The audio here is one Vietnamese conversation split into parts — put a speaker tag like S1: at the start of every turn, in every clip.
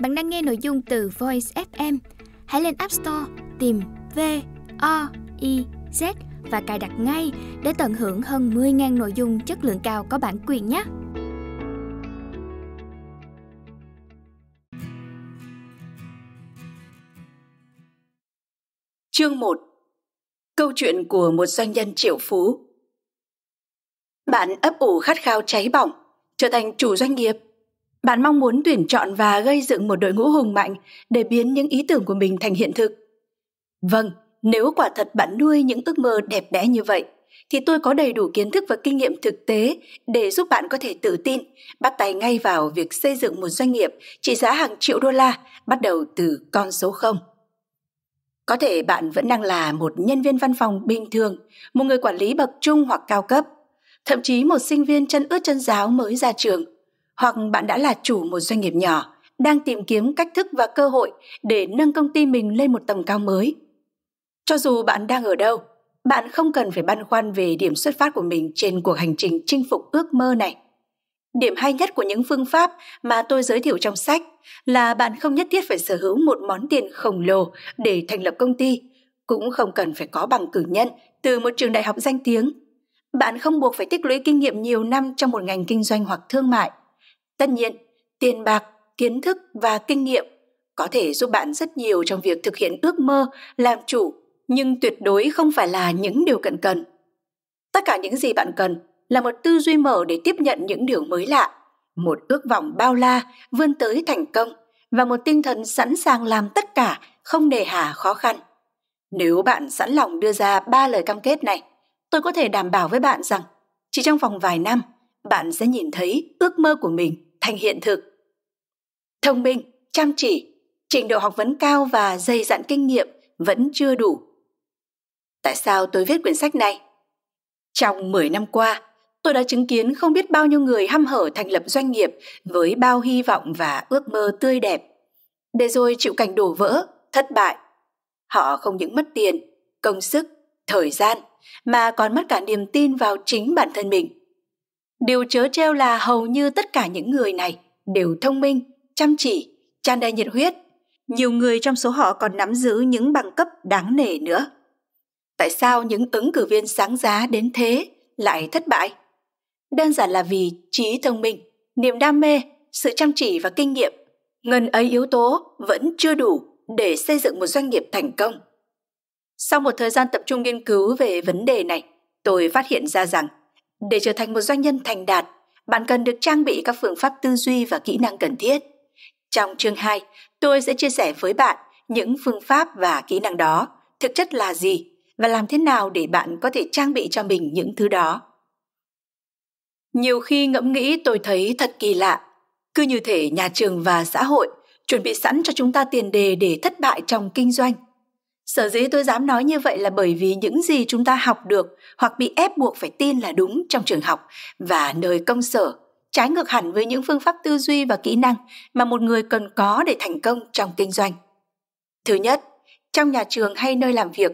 S1: Bạn đang nghe nội dung từ Voice FM. Hãy lên App Store tìm V O I Z và cài đặt ngay để tận hưởng hơn 10.000 nội dung chất lượng cao có bản quyền nhé. Chương 1 Câu chuyện của một doanh nhân triệu phú Bạn ấp ủ khát khao cháy bỏng, trở thành chủ doanh nghiệp – bạn mong muốn tuyển chọn và gây dựng một đội ngũ hùng mạnh để biến những ý tưởng của mình thành hiện thực. Vâng, nếu quả thật bạn nuôi những ước mơ đẹp đẽ như vậy, thì tôi có đầy đủ kiến thức và kinh nghiệm thực tế để giúp bạn có thể tự tin, bắt tay ngay vào việc xây dựng một doanh nghiệp trị giá hàng triệu đô la, bắt đầu từ con số 0. Có thể bạn vẫn đang là một nhân viên văn phòng bình thường, một người quản lý bậc trung hoặc cao cấp, thậm chí một sinh viên chân ướt chân giáo mới ra trường – hoặc bạn đã là chủ một doanh nghiệp nhỏ, đang tìm kiếm cách thức và cơ hội để nâng công ty mình lên một tầm cao mới. Cho dù bạn đang ở đâu, bạn không cần phải băn khoăn về điểm xuất phát của mình trên cuộc hành trình chinh phục ước mơ này. Điểm hay nhất của những phương pháp mà tôi giới thiệu trong sách là bạn không nhất thiết phải sở hữu một món tiền khổng lồ để thành lập công ty, cũng không cần phải có bằng cử nhân từ một trường đại học danh tiếng. Bạn không buộc phải tích lũy kinh nghiệm nhiều năm trong một ngành kinh doanh hoặc thương mại. Tất nhiên, tiền bạc, kiến thức và kinh nghiệm có thể giúp bạn rất nhiều trong việc thực hiện ước mơ, làm chủ, nhưng tuyệt đối không phải là những điều cần cần. Tất cả những gì bạn cần là một tư duy mở để tiếp nhận những điều mới lạ, một ước vọng bao la vươn tới thành công và một tinh thần sẵn sàng làm tất cả không nề hà khó khăn. Nếu bạn sẵn lòng đưa ra ba lời cam kết này, tôi có thể đảm bảo với bạn rằng chỉ trong vòng vài năm, bạn sẽ nhìn thấy ước mơ của mình thành hiện thực. Thông minh, chăm chỉ, trình độ học vấn cao và dày dặn kinh nghiệm vẫn chưa đủ. Tại sao tôi viết quyển sách này? Trong 10 năm qua, tôi đã chứng kiến không biết bao nhiêu người hăm hở thành lập doanh nghiệp với bao hy vọng và ước mơ tươi đẹp. Để rồi chịu cảnh đổ vỡ, thất bại. Họ không những mất tiền, công sức, thời gian, mà còn mất cả niềm tin vào chính bản thân mình. Điều chớ treo là hầu như tất cả những người này đều thông minh, chăm chỉ, tràn đầy nhiệt huyết. Nhiều người trong số họ còn nắm giữ những bằng cấp đáng nể nữa. Tại sao những ứng cử viên sáng giá đến thế lại thất bại? Đơn giản là vì trí thông minh, niềm đam mê, sự chăm chỉ và kinh nghiệm. Ngân ấy yếu tố vẫn chưa đủ để xây dựng một doanh nghiệp thành công. Sau một thời gian tập trung nghiên cứu về vấn đề này, tôi phát hiện ra rằng để trở thành một doanh nhân thành đạt, bạn cần được trang bị các phương pháp tư duy và kỹ năng cần thiết. Trong chương 2, tôi sẽ chia sẻ với bạn những phương pháp và kỹ năng đó thực chất là gì và làm thế nào để bạn có thể trang bị cho mình những thứ đó. Nhiều khi ngẫm nghĩ tôi thấy thật kỳ lạ, cứ như thể nhà trường và xã hội chuẩn bị sẵn cho chúng ta tiền đề để thất bại trong kinh doanh – sở dĩ tôi dám nói như vậy là bởi vì những gì chúng ta học được hoặc bị ép buộc phải tin là đúng trong trường học và nơi công sở trái ngược hẳn với những phương pháp tư duy và kỹ năng mà một người cần có để thành công trong kinh doanh thứ nhất trong nhà trường hay nơi làm việc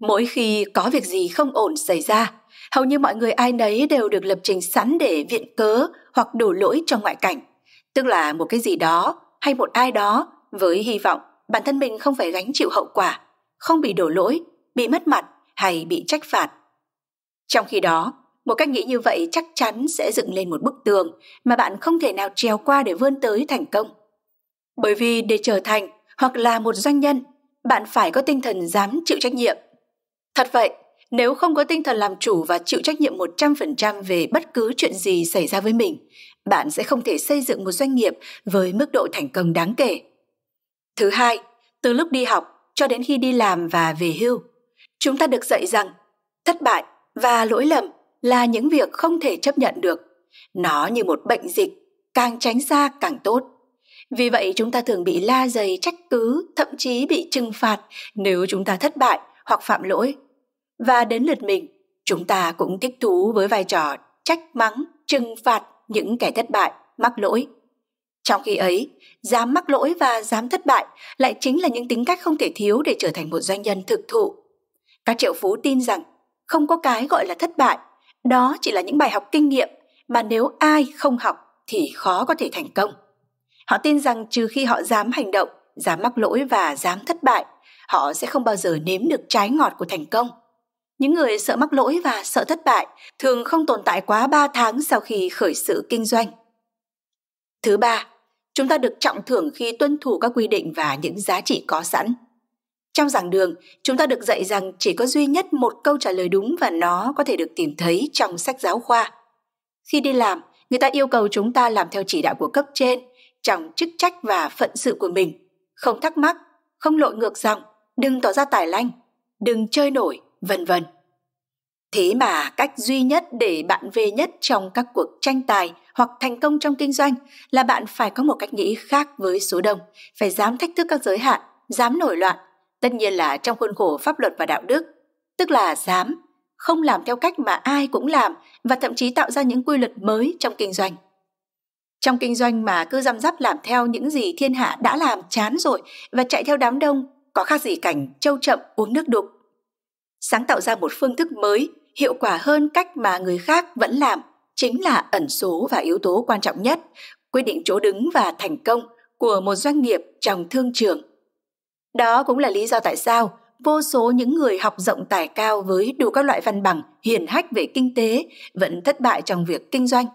S1: mỗi khi có việc gì không ổn xảy ra hầu như mọi người ai nấy đều được lập trình sẵn để viện cớ hoặc đổ lỗi cho ngoại cảnh tức là một cái gì đó hay một ai đó với hy vọng bản thân mình không phải gánh chịu hậu quả không bị đổ lỗi, bị mất mặt hay bị trách phạt. Trong khi đó, một cách nghĩ như vậy chắc chắn sẽ dựng lên một bức tường mà bạn không thể nào trèo qua để vươn tới thành công. Bởi vì để trở thành hoặc là một doanh nhân, bạn phải có tinh thần dám chịu trách nhiệm. Thật vậy, nếu không có tinh thần làm chủ và chịu trách nhiệm 100% về bất cứ chuyện gì xảy ra với mình, bạn sẽ không thể xây dựng một doanh nghiệp với mức độ thành công đáng kể. Thứ hai, từ lúc đi học, cho đến khi đi làm và về hưu. Chúng ta được dạy rằng thất bại và lỗi lầm là những việc không thể chấp nhận được. Nó như một bệnh dịch, càng tránh xa càng tốt. Vì vậy chúng ta thường bị la dày trách cứ, thậm chí bị trừng phạt nếu chúng ta thất bại hoặc phạm lỗi. Và đến lượt mình, chúng ta cũng thích thú với vai trò trách mắng, trừng phạt những kẻ thất bại, mắc lỗi – trong khi ấy, dám mắc lỗi và dám thất bại lại chính là những tính cách không thể thiếu để trở thành một doanh nhân thực thụ. Các triệu phú tin rằng không có cái gọi là thất bại, đó chỉ là những bài học kinh nghiệm mà nếu ai không học thì khó có thể thành công. Họ tin rằng trừ khi họ dám hành động, dám mắc lỗi và dám thất bại, họ sẽ không bao giờ nếm được trái ngọt của thành công. Những người sợ mắc lỗi và sợ thất bại thường không tồn tại quá 3 tháng sau khi khởi sự kinh doanh. Thứ ba, chúng ta được trọng thưởng khi tuân thủ các quy định và những giá trị có sẵn. Trong giảng đường, chúng ta được dạy rằng chỉ có duy nhất một câu trả lời đúng và nó có thể được tìm thấy trong sách giáo khoa. Khi đi làm, người ta yêu cầu chúng ta làm theo chỉ đạo của cấp trên trong chức trách và phận sự của mình, không thắc mắc, không lội ngược dòng, đừng tỏ ra tài lanh, đừng chơi nổi, vân vân. Thế mà cách duy nhất để bạn về nhất trong các cuộc tranh tài hoặc thành công trong kinh doanh là bạn phải có một cách nghĩ khác với số đông, phải dám thách thức các giới hạn, dám nổi loạn, tất nhiên là trong khuôn khổ pháp luật và đạo đức, tức là dám không làm theo cách mà ai cũng làm và thậm chí tạo ra những quy luật mới trong kinh doanh. Trong kinh doanh mà cứ răm rắp làm theo những gì thiên hạ đã làm chán rồi và chạy theo đám đông, có khác gì cảnh châu chậm uống nước đục. Sáng tạo ra một phương thức mới hiệu quả hơn cách mà người khác vẫn làm chính là ẩn số và yếu tố quan trọng nhất quyết định chỗ đứng và thành công của một doanh nghiệp trong thương trường đó cũng là lý do tại sao vô số những người học rộng tài cao với đủ các loại văn bằng hiền hách về kinh tế vẫn thất bại trong việc kinh doanh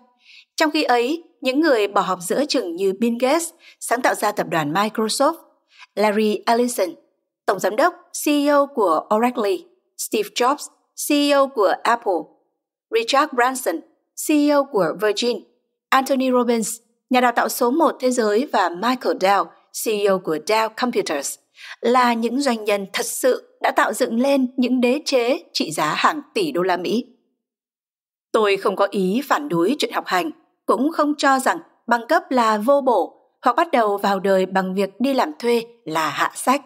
S1: trong khi ấy những người bỏ học giữa chừng như bill gates sáng tạo ra tập đoàn microsoft larry ellison tổng giám đốc ceo của oracle steve jobs CEO của Apple, Richard Branson, CEO của Virgin, Anthony Robbins, nhà đào tạo số 1 thế giới và Michael Dell, CEO của Dell Computers, là những doanh nhân thật sự đã tạo dựng lên những đế chế trị giá hàng tỷ đô la Mỹ. Tôi không có ý phản đối chuyện học hành, cũng không cho rằng bằng cấp là vô bổ hoặc bắt đầu vào đời bằng việc đi làm thuê là hạ sách.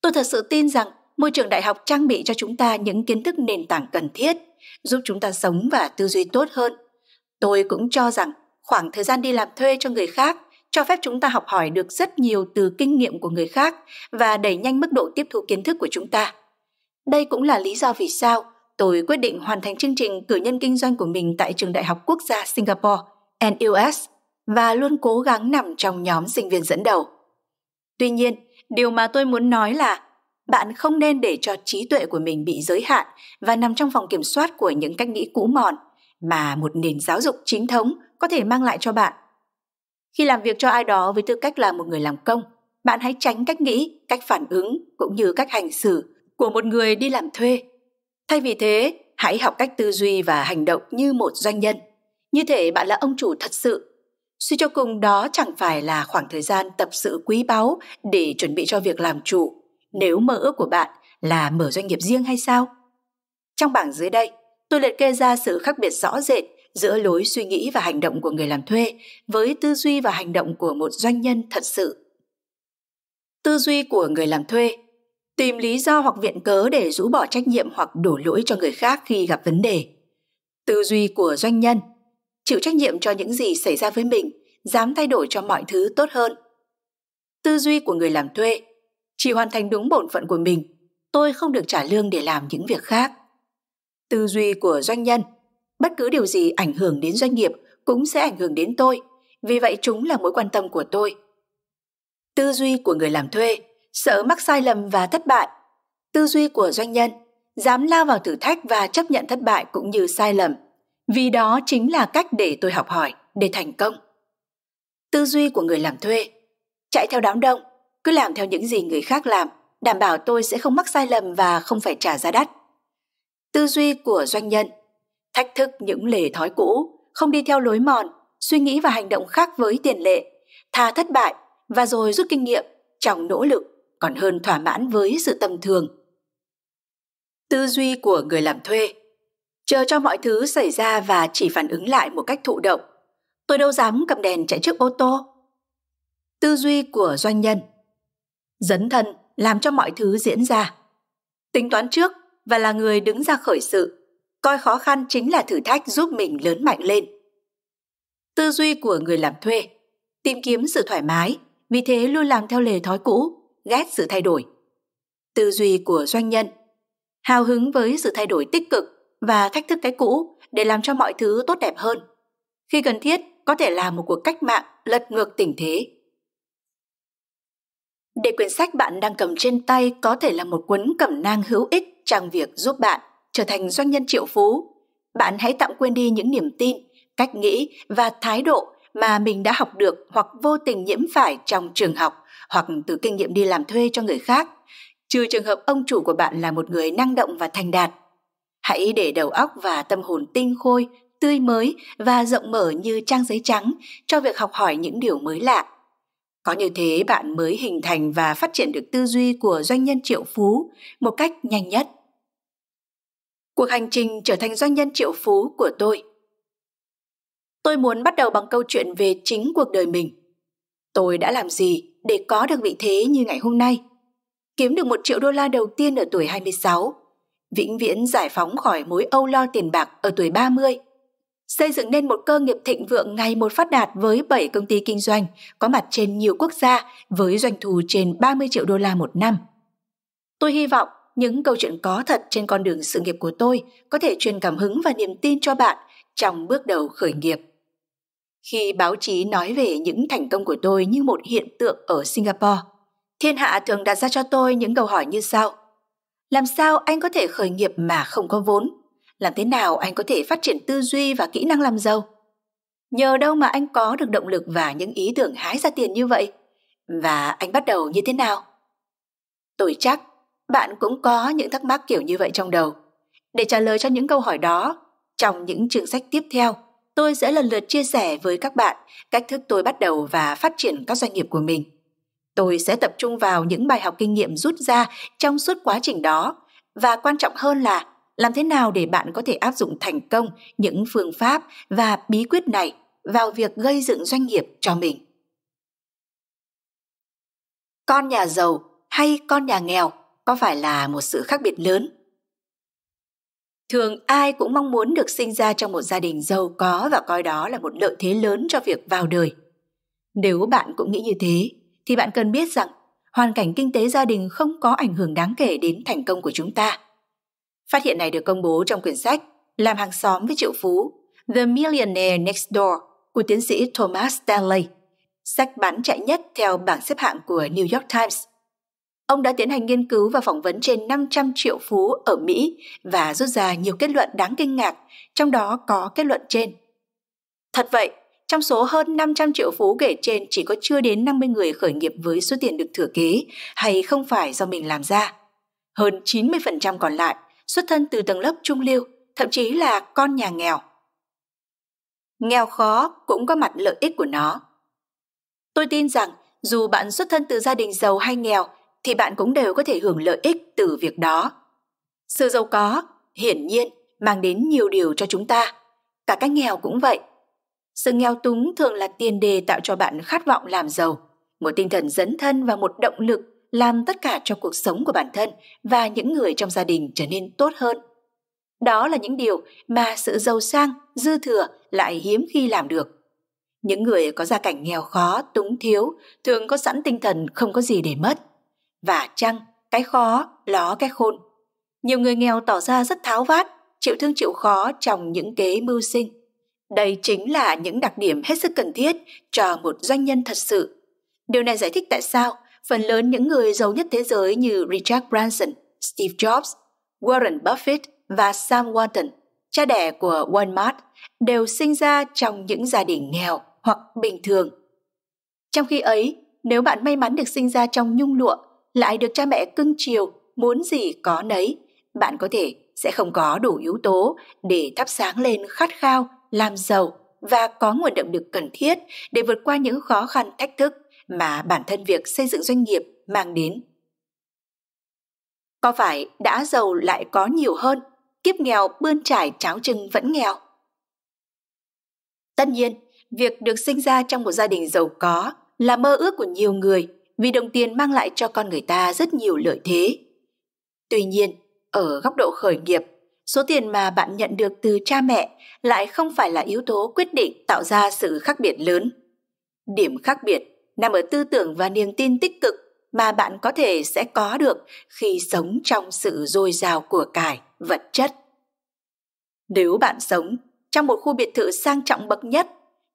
S1: Tôi thật sự tin rằng môi trường đại học trang bị cho chúng ta những kiến thức nền tảng cần thiết, giúp chúng ta sống và tư duy tốt hơn. Tôi cũng cho rằng khoảng thời gian đi làm thuê cho người khác cho phép chúng ta học hỏi được rất nhiều từ kinh nghiệm của người khác và đẩy nhanh mức độ tiếp thu kiến thức của chúng ta. Đây cũng là lý do vì sao tôi quyết định hoàn thành chương trình cử nhân kinh doanh của mình tại Trường Đại học Quốc gia Singapore, NUS, và luôn cố gắng nằm trong nhóm sinh viên dẫn đầu. Tuy nhiên, điều mà tôi muốn nói là bạn không nên để cho trí tuệ của mình bị giới hạn và nằm trong vòng kiểm soát của những cách nghĩ cũ mòn mà một nền giáo dục chính thống có thể mang lại cho bạn. Khi làm việc cho ai đó với tư cách là một người làm công, bạn hãy tránh cách nghĩ, cách phản ứng cũng như cách hành xử của một người đi làm thuê. Thay vì thế, hãy học cách tư duy và hành động như một doanh nhân. Như thể bạn là ông chủ thật sự. Suy cho cùng đó chẳng phải là khoảng thời gian tập sự quý báu để chuẩn bị cho việc làm chủ, nếu mơ ước của bạn là mở doanh nghiệp riêng hay sao? Trong bảng dưới đây, tôi liệt kê ra sự khác biệt rõ rệt giữa lối suy nghĩ và hành động của người làm thuê với tư duy và hành động của một doanh nhân thật sự. Tư duy của người làm thuê tìm lý do hoặc viện cớ để rũ bỏ trách nhiệm hoặc đổ lỗi cho người khác khi gặp vấn đề. Tư duy của doanh nhân chịu trách nhiệm cho những gì xảy ra với mình, dám thay đổi cho mọi thứ tốt hơn. Tư duy của người làm thuê chỉ hoàn thành đúng bổn phận của mình. Tôi không được trả lương để làm những việc khác. Tư duy của doanh nhân, bất cứ điều gì ảnh hưởng đến doanh nghiệp cũng sẽ ảnh hưởng đến tôi, vì vậy chúng là mối quan tâm của tôi. Tư duy của người làm thuê, sợ mắc sai lầm và thất bại. Tư duy của doanh nhân, dám lao vào thử thách và chấp nhận thất bại cũng như sai lầm, vì đó chính là cách để tôi học hỏi, để thành công. Tư duy của người làm thuê, chạy theo đám đông, cứ làm theo những gì người khác làm, đảm bảo tôi sẽ không mắc sai lầm và không phải trả giá đắt. Tư duy của doanh nhân Thách thức những lề thói cũ, không đi theo lối mòn, suy nghĩ và hành động khác với tiền lệ, tha thất bại và rồi rút kinh nghiệm trong nỗ lực còn hơn thỏa mãn với sự tầm thường. Tư duy của người làm thuê Chờ cho mọi thứ xảy ra và chỉ phản ứng lại một cách thụ động. Tôi đâu dám cầm đèn chạy trước ô tô. Tư duy của doanh nhân dấn thân làm cho mọi thứ diễn ra. Tính toán trước và là người đứng ra khởi sự, coi khó khăn chính là thử thách giúp mình lớn mạnh lên. Tư duy của người làm thuê, tìm kiếm sự thoải mái, vì thế luôn làm theo lề thói cũ, ghét sự thay đổi. Tư duy của doanh nhân, hào hứng với sự thay đổi tích cực và thách thức cái cũ để làm cho mọi thứ tốt đẹp hơn. Khi cần thiết, có thể làm một cuộc cách mạng lật ngược tình thế để quyển sách bạn đang cầm trên tay có thể là một cuốn cẩm nang hữu ích trong việc giúp bạn trở thành doanh nhân triệu phú. Bạn hãy tạm quên đi những niềm tin, cách nghĩ và thái độ mà mình đã học được hoặc vô tình nhiễm phải trong trường học hoặc từ kinh nghiệm đi làm thuê cho người khác, trừ trường hợp ông chủ của bạn là một người năng động và thành đạt. Hãy để đầu óc và tâm hồn tinh khôi, tươi mới và rộng mở như trang giấy trắng cho việc học hỏi những điều mới lạ có như thế bạn mới hình thành và phát triển được tư duy của doanh nhân triệu phú một cách nhanh nhất. Cuộc hành trình trở thành doanh nhân triệu phú của tôi. Tôi muốn bắt đầu bằng câu chuyện về chính cuộc đời mình. Tôi đã làm gì để có được vị thế như ngày hôm nay? Kiếm được một triệu đô la đầu tiên ở tuổi 26, vĩnh viễn giải phóng khỏi mối âu lo tiền bạc ở tuổi 30 xây dựng nên một cơ nghiệp thịnh vượng ngày một phát đạt với 7 công ty kinh doanh có mặt trên nhiều quốc gia với doanh thu trên 30 triệu đô la một năm. Tôi hy vọng những câu chuyện có thật trên con đường sự nghiệp của tôi có thể truyền cảm hứng và niềm tin cho bạn trong bước đầu khởi nghiệp. Khi báo chí nói về những thành công của tôi như một hiện tượng ở Singapore, thiên hạ thường đặt ra cho tôi những câu hỏi như sau. Làm sao anh có thể khởi nghiệp mà không có vốn? làm thế nào anh có thể phát triển tư duy và kỹ năng làm giàu nhờ đâu mà anh có được động lực và những ý tưởng hái ra tiền như vậy và anh bắt đầu như thế nào tôi chắc bạn cũng có những thắc mắc kiểu như vậy trong đầu để trả lời cho những câu hỏi đó trong những chương sách tiếp theo tôi sẽ lần lượt chia sẻ với các bạn cách thức tôi bắt đầu và phát triển các doanh nghiệp của mình tôi sẽ tập trung vào những bài học kinh nghiệm rút ra trong suốt quá trình đó và quan trọng hơn là làm thế nào để bạn có thể áp dụng thành công những phương pháp và bí quyết này vào việc gây dựng doanh nghiệp cho mình con nhà giàu hay con nhà nghèo có phải là một sự khác biệt lớn thường ai cũng mong muốn được sinh ra trong một gia đình giàu có và coi đó là một lợi thế lớn cho việc vào đời nếu bạn cũng nghĩ như thế thì bạn cần biết rằng hoàn cảnh kinh tế gia đình không có ảnh hưởng đáng kể đến thành công của chúng ta Phát hiện này được công bố trong quyển sách Làm hàng xóm với triệu phú The Millionaire Next Door của tiến sĩ Thomas Stanley, sách bán chạy nhất theo bảng xếp hạng của New York Times. Ông đã tiến hành nghiên cứu và phỏng vấn trên 500 triệu phú ở Mỹ và rút ra nhiều kết luận đáng kinh ngạc, trong đó có kết luận trên. Thật vậy, trong số hơn 500 triệu phú kể trên chỉ có chưa đến 50 người khởi nghiệp với số tiền được thừa kế hay không phải do mình làm ra. Hơn 90% còn lại xuất thân từ tầng lớp trung lưu, thậm chí là con nhà nghèo. Nghèo khó cũng có mặt lợi ích của nó. Tôi tin rằng dù bạn xuất thân từ gia đình giàu hay nghèo thì bạn cũng đều có thể hưởng lợi ích từ việc đó. Sự giàu có, hiển nhiên, mang đến nhiều điều cho chúng ta. Cả cái nghèo cũng vậy. Sự nghèo túng thường là tiền đề tạo cho bạn khát vọng làm giàu, một tinh thần dấn thân và một động lực làm tất cả cho cuộc sống của bản thân và những người trong gia đình trở nên tốt hơn. Đó là những điều mà sự giàu sang, dư thừa lại hiếm khi làm được. Những người có gia cảnh nghèo khó, túng thiếu, thường có sẵn tinh thần không có gì để mất. Và chăng, cái khó, ló cái khôn. Nhiều người nghèo tỏ ra rất tháo vát, chịu thương chịu khó trong những kế mưu sinh. Đây chính là những đặc điểm hết sức cần thiết cho một doanh nhân thật sự. Điều này giải thích tại sao phần lớn những người giàu nhất thế giới như Richard Branson, Steve Jobs, Warren Buffett và Sam Walton, cha đẻ của Walmart, đều sinh ra trong những gia đình nghèo hoặc bình thường. Trong khi ấy, nếu bạn may mắn được sinh ra trong nhung lụa, lại được cha mẹ cưng chiều, muốn gì có nấy, bạn có thể sẽ không có đủ yếu tố để thắp sáng lên khát khao, làm giàu và có nguồn động lực cần thiết để vượt qua những khó khăn thách thức mà bản thân việc xây dựng doanh nghiệp mang đến. Có phải đã giàu lại có nhiều hơn, kiếp nghèo bươn trải cháo trưng vẫn nghèo? Tất nhiên, việc được sinh ra trong một gia đình giàu có là mơ ước của nhiều người vì đồng tiền mang lại cho con người ta rất nhiều lợi thế. Tuy nhiên, ở góc độ khởi nghiệp, số tiền mà bạn nhận được từ cha mẹ lại không phải là yếu tố quyết định tạo ra sự khác biệt lớn. Điểm khác biệt nằm ở tư tưởng và niềm tin tích cực mà bạn có thể sẽ có được khi sống trong sự dồi dào của cải, vật chất. Nếu bạn sống trong một khu biệt thự sang trọng bậc nhất,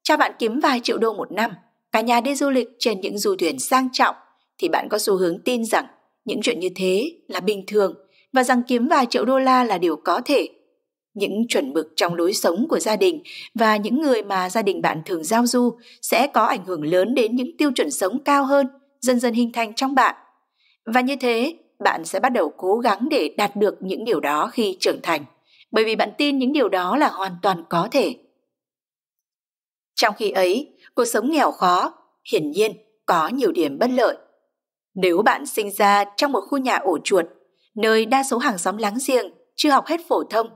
S1: cho bạn kiếm vài triệu đô một năm, cả nhà đi du lịch trên những du thuyền sang trọng, thì bạn có xu hướng tin rằng những chuyện như thế là bình thường và rằng kiếm vài triệu đô la là điều có thể những chuẩn mực trong lối sống của gia đình và những người mà gia đình bạn thường giao du sẽ có ảnh hưởng lớn đến những tiêu chuẩn sống cao hơn dần dần hình thành trong bạn và như thế bạn sẽ bắt đầu cố gắng để đạt được những điều đó khi trưởng thành bởi vì bạn tin những điều đó là hoàn toàn có thể trong khi ấy cuộc sống nghèo khó hiển nhiên có nhiều điểm bất lợi nếu bạn sinh ra trong một khu nhà ổ chuột nơi đa số hàng xóm láng giềng chưa học hết phổ thông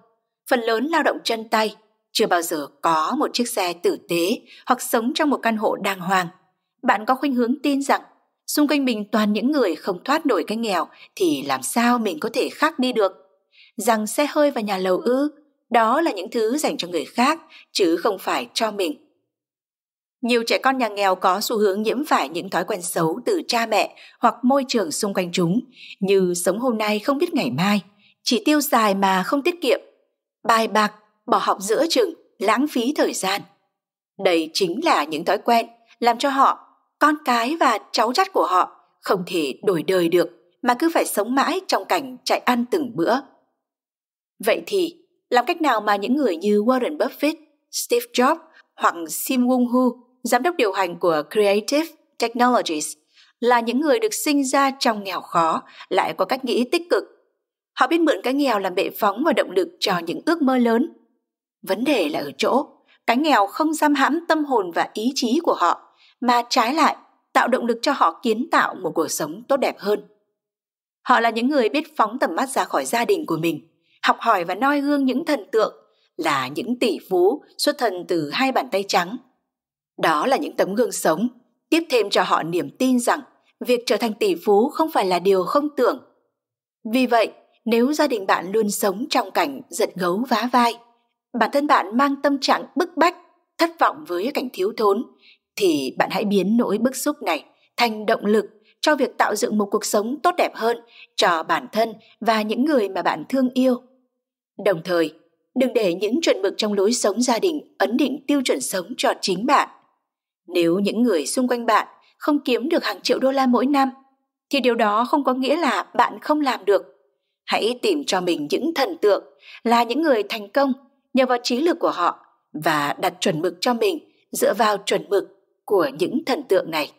S1: phần lớn lao động chân tay, chưa bao giờ có một chiếc xe tử tế hoặc sống trong một căn hộ đàng hoàng. Bạn có khuynh hướng tin rằng xung quanh mình toàn những người không thoát nổi cái nghèo thì làm sao mình có thể khác đi được? Rằng xe hơi và nhà lầu ư, đó là những thứ dành cho người khác chứ không phải cho mình. Nhiều trẻ con nhà nghèo có xu hướng nhiễm phải những thói quen xấu từ cha mẹ hoặc môi trường xung quanh chúng, như sống hôm nay không biết ngày mai, chỉ tiêu dài mà không tiết kiệm, bài bạc, bỏ học giữa chừng, lãng phí thời gian. Đây chính là những thói quen làm cho họ, con cái và cháu chắt của họ không thể đổi đời được mà cứ phải sống mãi trong cảnh chạy ăn từng bữa. Vậy thì, làm cách nào mà những người như Warren Buffett, Steve Jobs hoặc Sim Wong Hu, giám đốc điều hành của Creative Technologies, là những người được sinh ra trong nghèo khó, lại có cách nghĩ tích cực Họ biết mượn cái nghèo làm bệ phóng và động lực cho những ước mơ lớn. Vấn đề là ở chỗ, cái nghèo không giam hãm tâm hồn và ý chí của họ, mà trái lại, tạo động lực cho họ kiến tạo một cuộc sống tốt đẹp hơn. Họ là những người biết phóng tầm mắt ra khỏi gia đình của mình, học hỏi và noi gương những thần tượng là những tỷ phú xuất thân từ hai bàn tay trắng. Đó là những tấm gương sống, tiếp thêm cho họ niềm tin rằng việc trở thành tỷ phú không phải là điều không tưởng. Vì vậy, nếu gia đình bạn luôn sống trong cảnh giật gấu vá vai bản thân bạn mang tâm trạng bức bách thất vọng với cảnh thiếu thốn thì bạn hãy biến nỗi bức xúc này thành động lực cho việc tạo dựng một cuộc sống tốt đẹp hơn cho bản thân và những người mà bạn thương yêu đồng thời đừng để những chuẩn mực trong lối sống gia đình ấn định tiêu chuẩn sống cho chính bạn nếu những người xung quanh bạn không kiếm được hàng triệu đô la mỗi năm thì điều đó không có nghĩa là bạn không làm được hãy tìm cho mình những thần tượng là những người thành công nhờ vào trí lực của họ và đặt chuẩn mực cho mình dựa vào chuẩn mực của những thần tượng này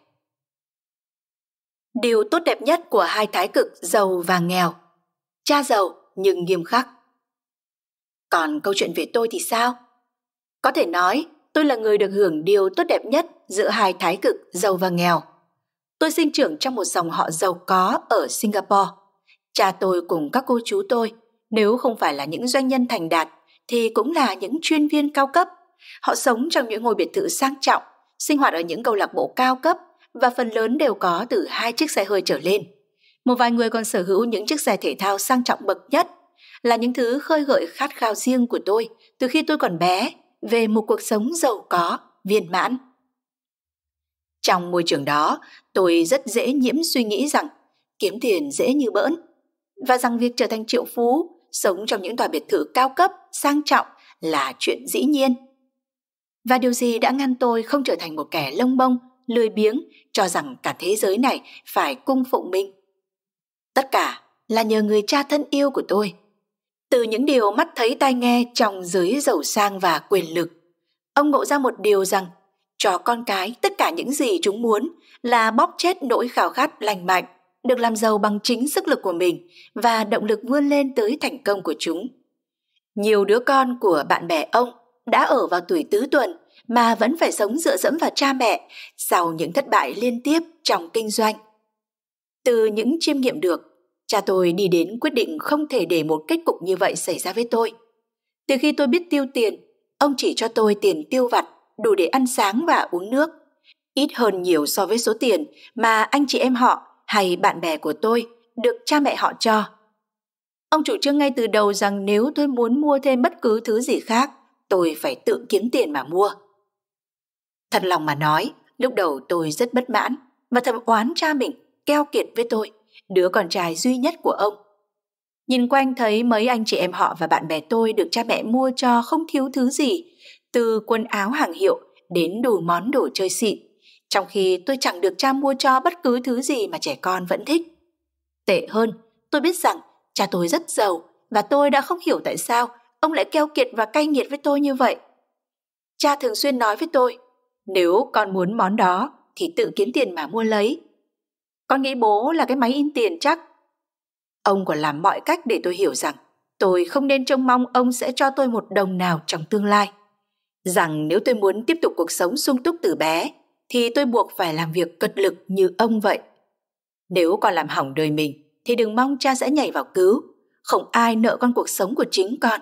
S1: điều tốt đẹp nhất của hai thái cực giàu và nghèo cha giàu nhưng nghiêm khắc còn câu chuyện về tôi thì sao có thể nói tôi là người được hưởng điều tốt đẹp nhất giữa hai thái cực giàu và nghèo tôi sinh trưởng trong một dòng họ giàu có ở singapore Cha tôi cùng các cô chú tôi, nếu không phải là những doanh nhân thành đạt, thì cũng là những chuyên viên cao cấp. Họ sống trong những ngôi biệt thự sang trọng, sinh hoạt ở những câu lạc bộ cao cấp và phần lớn đều có từ hai chiếc xe hơi trở lên. Một vài người còn sở hữu những chiếc xe thể thao sang trọng bậc nhất, là những thứ khơi gợi khát khao riêng của tôi từ khi tôi còn bé về một cuộc sống giàu có, viên mãn. Trong môi trường đó, tôi rất dễ nhiễm suy nghĩ rằng kiếm tiền dễ như bỡn, và rằng việc trở thành triệu phú, sống trong những tòa biệt thự cao cấp, sang trọng là chuyện dĩ nhiên. Và điều gì đã ngăn tôi không trở thành một kẻ lông bông, lười biếng, cho rằng cả thế giới này phải cung phụng mình? Tất cả là nhờ người cha thân yêu của tôi. Từ những điều mắt thấy tai nghe trong giới giàu sang và quyền lực, ông ngộ ra một điều rằng cho con cái tất cả những gì chúng muốn là bóp chết nỗi khao khát lành mạnh được làm giàu bằng chính sức lực của mình và động lực vươn lên tới thành công của chúng. Nhiều đứa con của bạn bè ông đã ở vào tuổi tứ tuần mà vẫn phải sống dựa dẫm vào cha mẹ sau những thất bại liên tiếp trong kinh doanh. Từ những chiêm nghiệm được, cha tôi đi đến quyết định không thể để một kết cục như vậy xảy ra với tôi. Từ khi tôi biết tiêu tiền, ông chỉ cho tôi tiền tiêu vặt đủ để ăn sáng và uống nước, ít hơn nhiều so với số tiền mà anh chị em họ hay bạn bè của tôi được cha mẹ họ cho. Ông chủ trương ngay từ đầu rằng nếu tôi muốn mua thêm bất cứ thứ gì khác, tôi phải tự kiếm tiền mà mua. Thật lòng mà nói, lúc đầu tôi rất bất mãn và thầm oán cha mình keo kiệt với tôi, đứa con trai duy nhất của ông. Nhìn quanh thấy mấy anh chị em họ và bạn bè tôi được cha mẹ mua cho không thiếu thứ gì, từ quần áo hàng hiệu đến đủ món đồ chơi xịn trong khi tôi chẳng được cha mua cho bất cứ thứ gì mà trẻ con vẫn thích. Tệ hơn, tôi biết rằng cha tôi rất giàu và tôi đã không hiểu tại sao ông lại keo kiệt và cay nghiệt với tôi như vậy. Cha thường xuyên nói với tôi, nếu con muốn món đó thì tự kiếm tiền mà mua lấy. Con nghĩ bố là cái máy in tiền chắc. Ông còn làm mọi cách để tôi hiểu rằng tôi không nên trông mong ông sẽ cho tôi một đồng nào trong tương lai. Rằng nếu tôi muốn tiếp tục cuộc sống sung túc từ bé thì tôi buộc phải làm việc cật lực như ông vậy. Nếu con làm hỏng đời mình thì đừng mong cha sẽ nhảy vào cứu, không ai nợ con cuộc sống của chính con.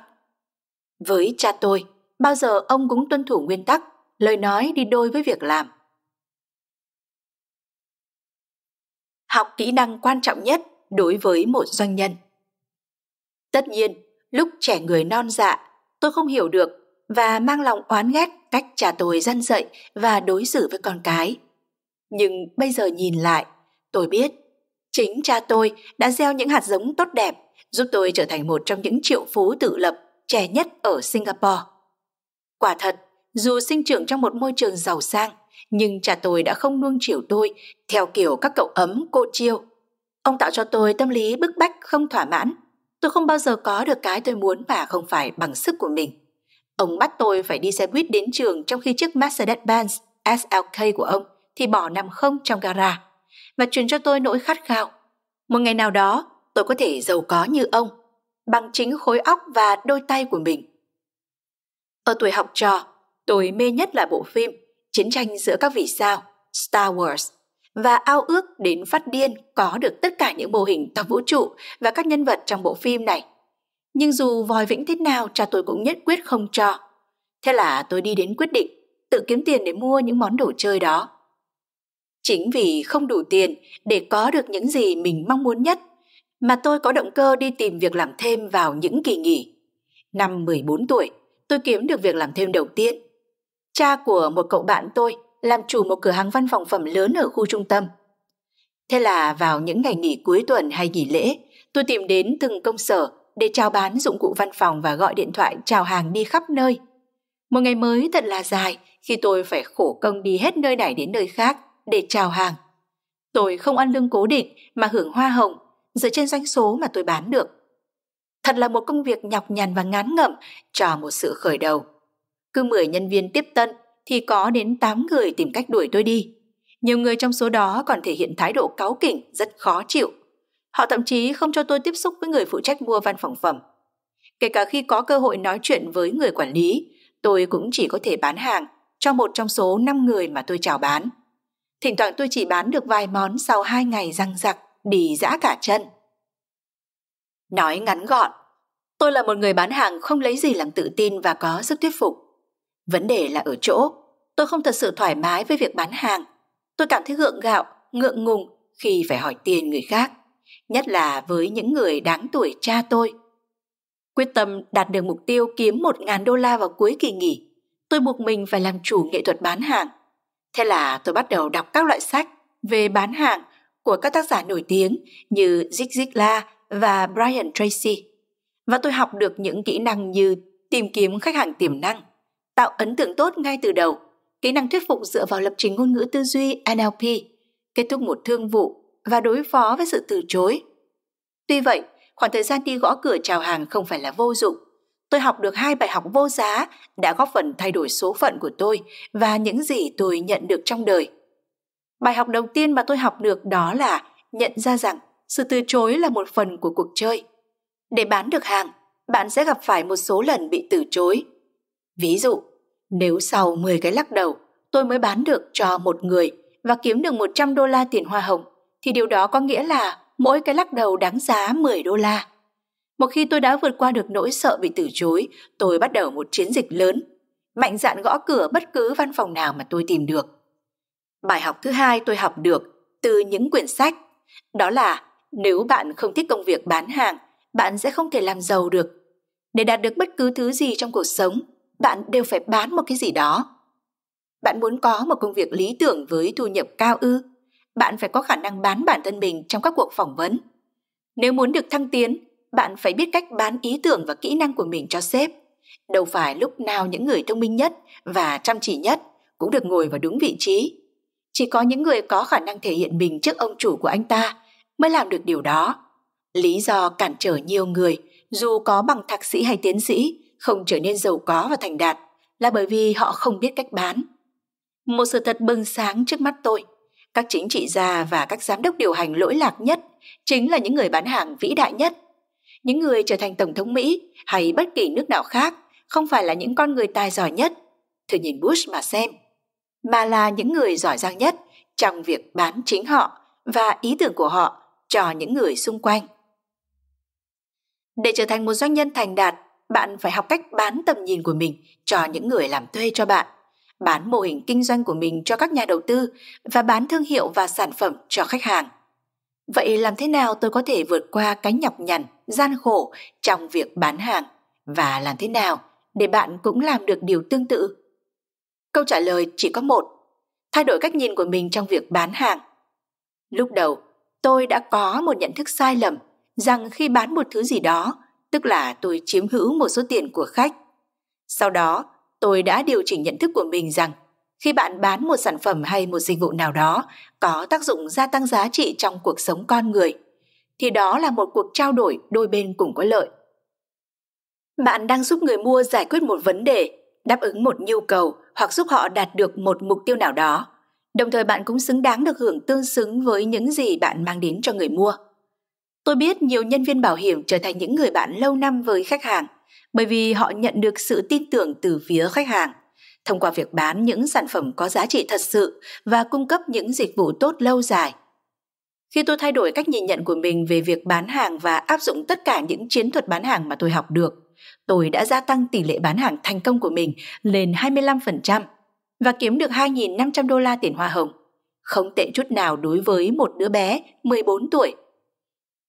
S1: Với cha tôi, bao giờ ông cũng tuân thủ nguyên tắc, lời nói đi đôi với việc làm. Học kỹ năng quan trọng nhất đối với một doanh nhân. Tất nhiên, lúc trẻ người non dạ, tôi không hiểu được và mang lòng oán ghét cách cha tôi dân dậy và đối xử với con cái. Nhưng bây giờ nhìn lại, tôi biết chính cha tôi đã gieo những hạt giống tốt đẹp giúp tôi trở thành một trong những triệu phú tự lập trẻ nhất ở Singapore. Quả thật, dù sinh trưởng trong một môi trường giàu sang, nhưng cha tôi đã không nuông chiều tôi theo kiểu các cậu ấm cô chiêu. Ông tạo cho tôi tâm lý bức bách không thỏa mãn. Tôi không bao giờ có được cái tôi muốn mà không phải bằng sức của mình. Ông bắt tôi phải đi xe buýt đến trường trong khi chiếc Mercedes-Benz SLK của ông thì bỏ nằm không trong gara và truyền cho tôi nỗi khát khao. Một ngày nào đó, tôi có thể giàu có như ông bằng chính khối óc và đôi tay của mình. Ở tuổi học trò, tôi mê nhất là bộ phim Chiến tranh giữa các vì sao Star Wars và ao ước đến phát điên có được tất cả những mô hình tàu vũ trụ và các nhân vật trong bộ phim này – nhưng dù vòi vĩnh thế nào cha tôi cũng nhất quyết không cho. Thế là tôi đi đến quyết định tự kiếm tiền để mua những món đồ chơi đó. Chính vì không đủ tiền để có được những gì mình mong muốn nhất mà tôi có động cơ đi tìm việc làm thêm vào những kỳ nghỉ. Năm 14 tuổi, tôi kiếm được việc làm thêm đầu tiên. Cha của một cậu bạn tôi làm chủ một cửa hàng văn phòng phẩm lớn ở khu trung tâm. Thế là vào những ngày nghỉ cuối tuần hay nghỉ lễ, tôi tìm đến từng công sở để chào bán dụng cụ văn phòng và gọi điện thoại chào hàng đi khắp nơi. Một ngày mới thật là dài khi tôi phải khổ công đi hết nơi này đến nơi khác để chào hàng. Tôi không ăn lương cố định mà hưởng hoa hồng dựa trên doanh số mà tôi bán được. Thật là một công việc nhọc nhằn và ngán ngẩm cho một sự khởi đầu. Cứ 10 nhân viên tiếp tân thì có đến 8 người tìm cách đuổi tôi đi. Nhiều người trong số đó còn thể hiện thái độ cáu kỉnh rất khó chịu. Họ thậm chí không cho tôi tiếp xúc với người phụ trách mua văn phòng phẩm. Kể cả khi có cơ hội nói chuyện với người quản lý, tôi cũng chỉ có thể bán hàng cho một trong số 5 người mà tôi chào bán. Thỉnh thoảng tôi chỉ bán được vài món sau hai ngày răng giặc, đi dã cả chân. Nói ngắn gọn, tôi là một người bán hàng không lấy gì làm tự tin và có sức thuyết phục. Vấn đề là ở chỗ, tôi không thật sự thoải mái với việc bán hàng. Tôi cảm thấy gượng gạo, ngượng ngùng khi phải hỏi tiền người khác nhất là với những người đáng tuổi cha tôi. Quyết tâm đạt được mục tiêu kiếm 1.000 đô la vào cuối kỳ nghỉ, tôi buộc mình phải làm chủ nghệ thuật bán hàng. Thế là tôi bắt đầu đọc các loại sách về bán hàng của các tác giả nổi tiếng như Zig Ziglar và Brian Tracy. Và tôi học được những kỹ năng như tìm kiếm khách hàng tiềm năng, tạo ấn tượng tốt ngay từ đầu, kỹ năng thuyết phục dựa vào lập trình ngôn ngữ tư duy NLP, kết thúc một thương vụ và đối phó với sự từ chối. Tuy vậy, khoảng thời gian đi gõ cửa chào hàng không phải là vô dụng. Tôi học được hai bài học vô giá đã góp phần thay đổi số phận của tôi và những gì tôi nhận được trong đời. Bài học đầu tiên mà tôi học được đó là nhận ra rằng sự từ chối là một phần của cuộc chơi. Để bán được hàng, bạn sẽ gặp phải một số lần bị từ chối. Ví dụ, nếu sau 10 cái lắc đầu, tôi mới bán được cho một người và kiếm được 100 đô la tiền hoa hồng, thì điều đó có nghĩa là mỗi cái lắc đầu đáng giá 10 đô la. Một khi tôi đã vượt qua được nỗi sợ bị từ chối, tôi bắt đầu một chiến dịch lớn, mạnh dạn gõ cửa bất cứ văn phòng nào mà tôi tìm được. Bài học thứ hai tôi học được từ những quyển sách, đó là nếu bạn không thích công việc bán hàng, bạn sẽ không thể làm giàu được. Để đạt được bất cứ thứ gì trong cuộc sống, bạn đều phải bán một cái gì đó. Bạn muốn có một công việc lý tưởng với thu nhập cao ư? bạn phải có khả năng bán bản thân mình trong các cuộc phỏng vấn. Nếu muốn được thăng tiến, bạn phải biết cách bán ý tưởng và kỹ năng của mình cho sếp. Đâu phải lúc nào những người thông minh nhất và chăm chỉ nhất cũng được ngồi vào đúng vị trí. Chỉ có những người có khả năng thể hiện mình trước ông chủ của anh ta mới làm được điều đó. Lý do cản trở nhiều người, dù có bằng thạc sĩ hay tiến sĩ, không trở nên giàu có và thành đạt là bởi vì họ không biết cách bán. Một sự thật bừng sáng trước mắt tôi – các chính trị gia và các giám đốc điều hành lỗi lạc nhất chính là những người bán hàng vĩ đại nhất. Những người trở thành tổng thống Mỹ hay bất kỳ nước nào khác không phải là những con người tài giỏi nhất, thử nhìn Bush mà xem, mà là những người giỏi giang nhất trong việc bán chính họ và ý tưởng của họ cho những người xung quanh. Để trở thành một doanh nhân thành đạt, bạn phải học cách bán tầm nhìn của mình cho những người làm thuê cho bạn bán mô hình kinh doanh của mình cho các nhà đầu tư và bán thương hiệu và sản phẩm cho khách hàng. Vậy làm thế nào tôi có thể vượt qua cái nhọc nhằn, gian khổ trong việc bán hàng và làm thế nào để bạn cũng làm được điều tương tự? Câu trả lời chỉ có một, thay đổi cách nhìn của mình trong việc bán hàng. Lúc đầu, tôi đã có một nhận thức sai lầm rằng khi bán một thứ gì đó, tức là tôi chiếm hữu một số tiền của khách. Sau đó, tôi đã điều chỉnh nhận thức của mình rằng khi bạn bán một sản phẩm hay một dịch vụ nào đó có tác dụng gia tăng giá trị trong cuộc sống con người thì đó là một cuộc trao đổi đôi bên cùng có lợi bạn đang giúp người mua giải quyết một vấn đề đáp ứng một nhu cầu hoặc giúp họ đạt được một mục tiêu nào đó đồng thời bạn cũng xứng đáng được hưởng tương xứng với những gì bạn mang đến cho người mua tôi biết nhiều nhân viên bảo hiểm trở thành những người bạn lâu năm với khách hàng bởi vì họ nhận được sự tin tưởng từ phía khách hàng thông qua việc bán những sản phẩm có giá trị thật sự và cung cấp những dịch vụ tốt lâu dài. Khi tôi thay đổi cách nhìn nhận của mình về việc bán hàng và áp dụng tất cả những chiến thuật bán hàng mà tôi học được, tôi đã gia tăng tỷ lệ bán hàng thành công của mình lên 25% và kiếm được 2.500 đô la tiền hoa hồng. Không tệ chút nào đối với một đứa bé 14 tuổi.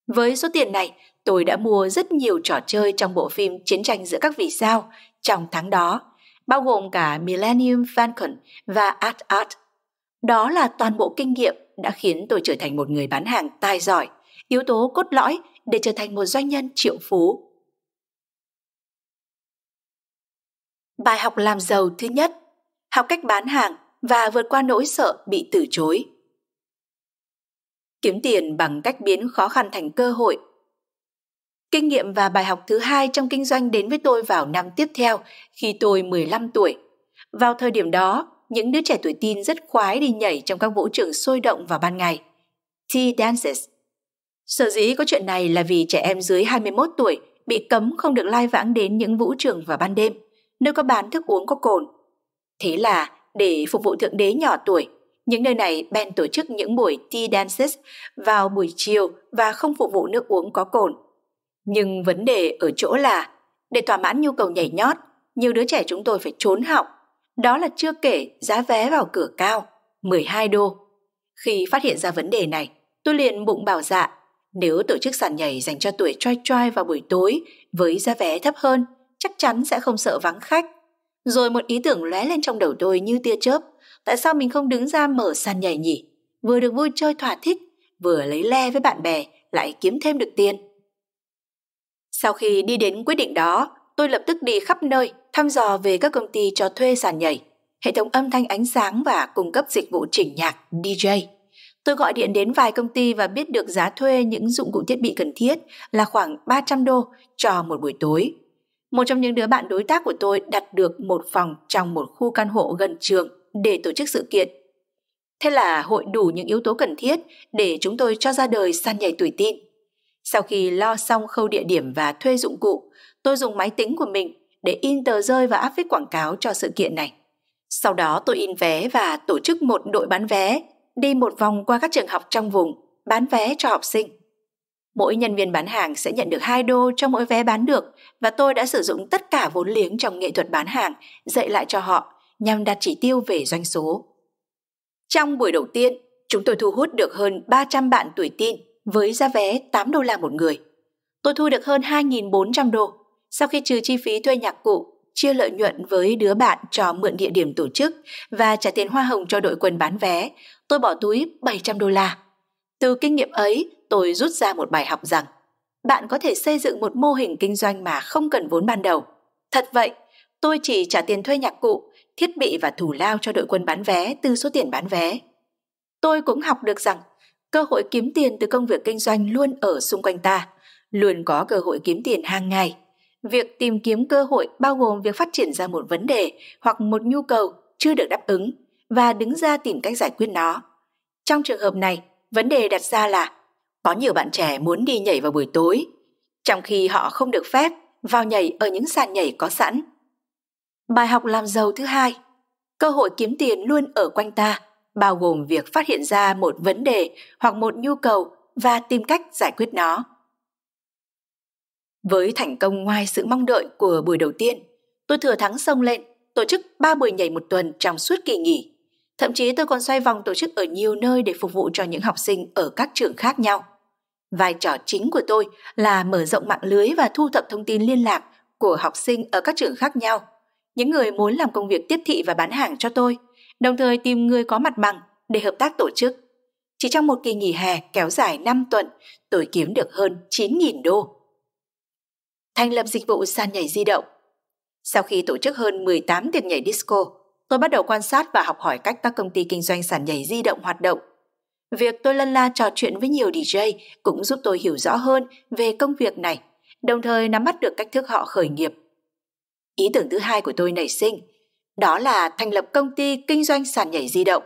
S1: Với số tiền này, Tôi đã mua rất nhiều trò chơi trong bộ phim Chiến tranh giữa các vì sao trong tháng đó, bao gồm cả Millennium Falcon và Art Art. Đó là toàn bộ kinh nghiệm đã khiến tôi trở thành một người bán hàng tài giỏi, yếu tố cốt lõi để trở thành một doanh nhân triệu phú. Bài học làm giàu thứ nhất, học cách bán hàng và vượt qua nỗi sợ bị từ chối. Kiếm tiền bằng cách biến khó khăn thành cơ hội Kinh nghiệm và bài học thứ hai trong kinh doanh đến với tôi vào năm tiếp theo khi tôi 15 tuổi. Vào thời điểm đó, những đứa trẻ tuổi teen rất khoái đi nhảy trong các vũ trường sôi động vào ban ngày. Tea dances. Sở dĩ có chuyện này là vì trẻ em dưới 21 tuổi bị cấm không được lai vãng đến những vũ trường vào ban đêm, nơi có bán thức uống có cồn. Thế là, để phục vụ thượng đế nhỏ tuổi, những nơi này bèn tổ chức những buổi tea dances vào buổi chiều và không phục vụ nước uống có cồn – nhưng vấn đề ở chỗ là để thỏa mãn nhu cầu nhảy nhót, nhiều đứa trẻ chúng tôi phải trốn học. Đó là chưa kể giá vé vào cửa cao, 12 đô. Khi phát hiện ra vấn đề này, tôi liền bụng bảo dạ, nếu tổ chức sàn nhảy dành cho tuổi trai trai vào buổi tối với giá vé thấp hơn, chắc chắn sẽ không sợ vắng khách. Rồi một ý tưởng lóe lên trong đầu tôi như tia chớp, tại sao mình không đứng ra mở sàn nhảy nhỉ? Vừa được vui chơi thỏa thích, vừa lấy le với bạn bè, lại kiếm thêm được tiền. Sau khi đi đến quyết định đó, tôi lập tức đi khắp nơi thăm dò về các công ty cho thuê sàn nhảy, hệ thống âm thanh ánh sáng và cung cấp dịch vụ chỉnh nhạc DJ. Tôi gọi điện đến vài công ty và biết được giá thuê những dụng cụ thiết bị cần thiết là khoảng 300 đô cho một buổi tối. Một trong những đứa bạn đối tác của tôi đặt được một phòng trong một khu căn hộ gần trường để tổ chức sự kiện. Thế là hội đủ những yếu tố cần thiết để chúng tôi cho ra đời sàn nhảy tuổi tin. Sau khi lo xong khâu địa điểm và thuê dụng cụ, tôi dùng máy tính của mình để in tờ rơi và áp phích quảng cáo cho sự kiện này. Sau đó tôi in vé và tổ chức một đội bán vé, đi một vòng qua các trường học trong vùng, bán vé cho học sinh. Mỗi nhân viên bán hàng sẽ nhận được 2 đô cho mỗi vé bán được và tôi đã sử dụng tất cả vốn liếng trong nghệ thuật bán hàng dạy lại cho họ nhằm đạt chỉ tiêu về doanh số. Trong buổi đầu tiên, chúng tôi thu hút được hơn 300 bạn tuổi tin – với giá vé 8 đô la một người. Tôi thu được hơn 2.400 đô sau khi trừ chi phí thuê nhạc cụ, chia lợi nhuận với đứa bạn cho mượn địa điểm tổ chức và trả tiền hoa hồng cho đội quân bán vé, tôi bỏ túi 700 đô la. Từ kinh nghiệm ấy, tôi rút ra một bài học rằng bạn có thể xây dựng một mô hình kinh doanh mà không cần vốn ban đầu. Thật vậy, tôi chỉ trả tiền thuê nhạc cụ, thiết bị và thủ lao cho đội quân bán vé từ số tiền bán vé. Tôi cũng học được rằng Cơ hội kiếm tiền từ công việc kinh doanh luôn ở xung quanh ta, luôn có cơ hội kiếm tiền hàng ngày. Việc tìm kiếm cơ hội bao gồm việc phát triển ra một vấn đề hoặc một nhu cầu chưa được đáp ứng và đứng ra tìm cách giải quyết nó. Trong trường hợp này, vấn đề đặt ra là có nhiều bạn trẻ muốn đi nhảy vào buổi tối, trong khi họ không được phép vào nhảy ở những sàn nhảy có sẵn. Bài học làm giàu thứ hai, cơ hội kiếm tiền luôn ở quanh ta bao gồm việc phát hiện ra một vấn đề hoặc một nhu cầu và tìm cách giải quyết nó với thành công ngoài sự mong đợi của buổi đầu tiên tôi thừa thắng sông lên tổ chức 3 buổi nhảy một tuần trong suốt kỳ nghỉ thậm chí tôi còn xoay vòng tổ chức ở nhiều nơi để phục vụ cho những học sinh ở các trường khác nhau vai trò chính của tôi là mở rộng mạng lưới và thu thập thông tin liên lạc của học sinh ở các trường khác nhau những người muốn làm công việc tiếp thị và bán hàng cho tôi đồng thời tìm người có mặt bằng để hợp tác tổ chức. Chỉ trong một kỳ nghỉ hè kéo dài 5 tuần, tôi kiếm được hơn 9.000 đô. Thành lập dịch vụ sàn nhảy di động. Sau khi tổ chức hơn 18 tiệc nhảy disco, tôi bắt đầu quan sát và học hỏi cách các công ty kinh doanh sàn nhảy di động hoạt động. Việc tôi lân la trò chuyện với nhiều DJ cũng giúp tôi hiểu rõ hơn về công việc này, đồng thời nắm bắt được cách thức họ khởi nghiệp. Ý tưởng thứ hai của tôi nảy sinh đó là thành lập công ty kinh doanh sàn nhảy di động.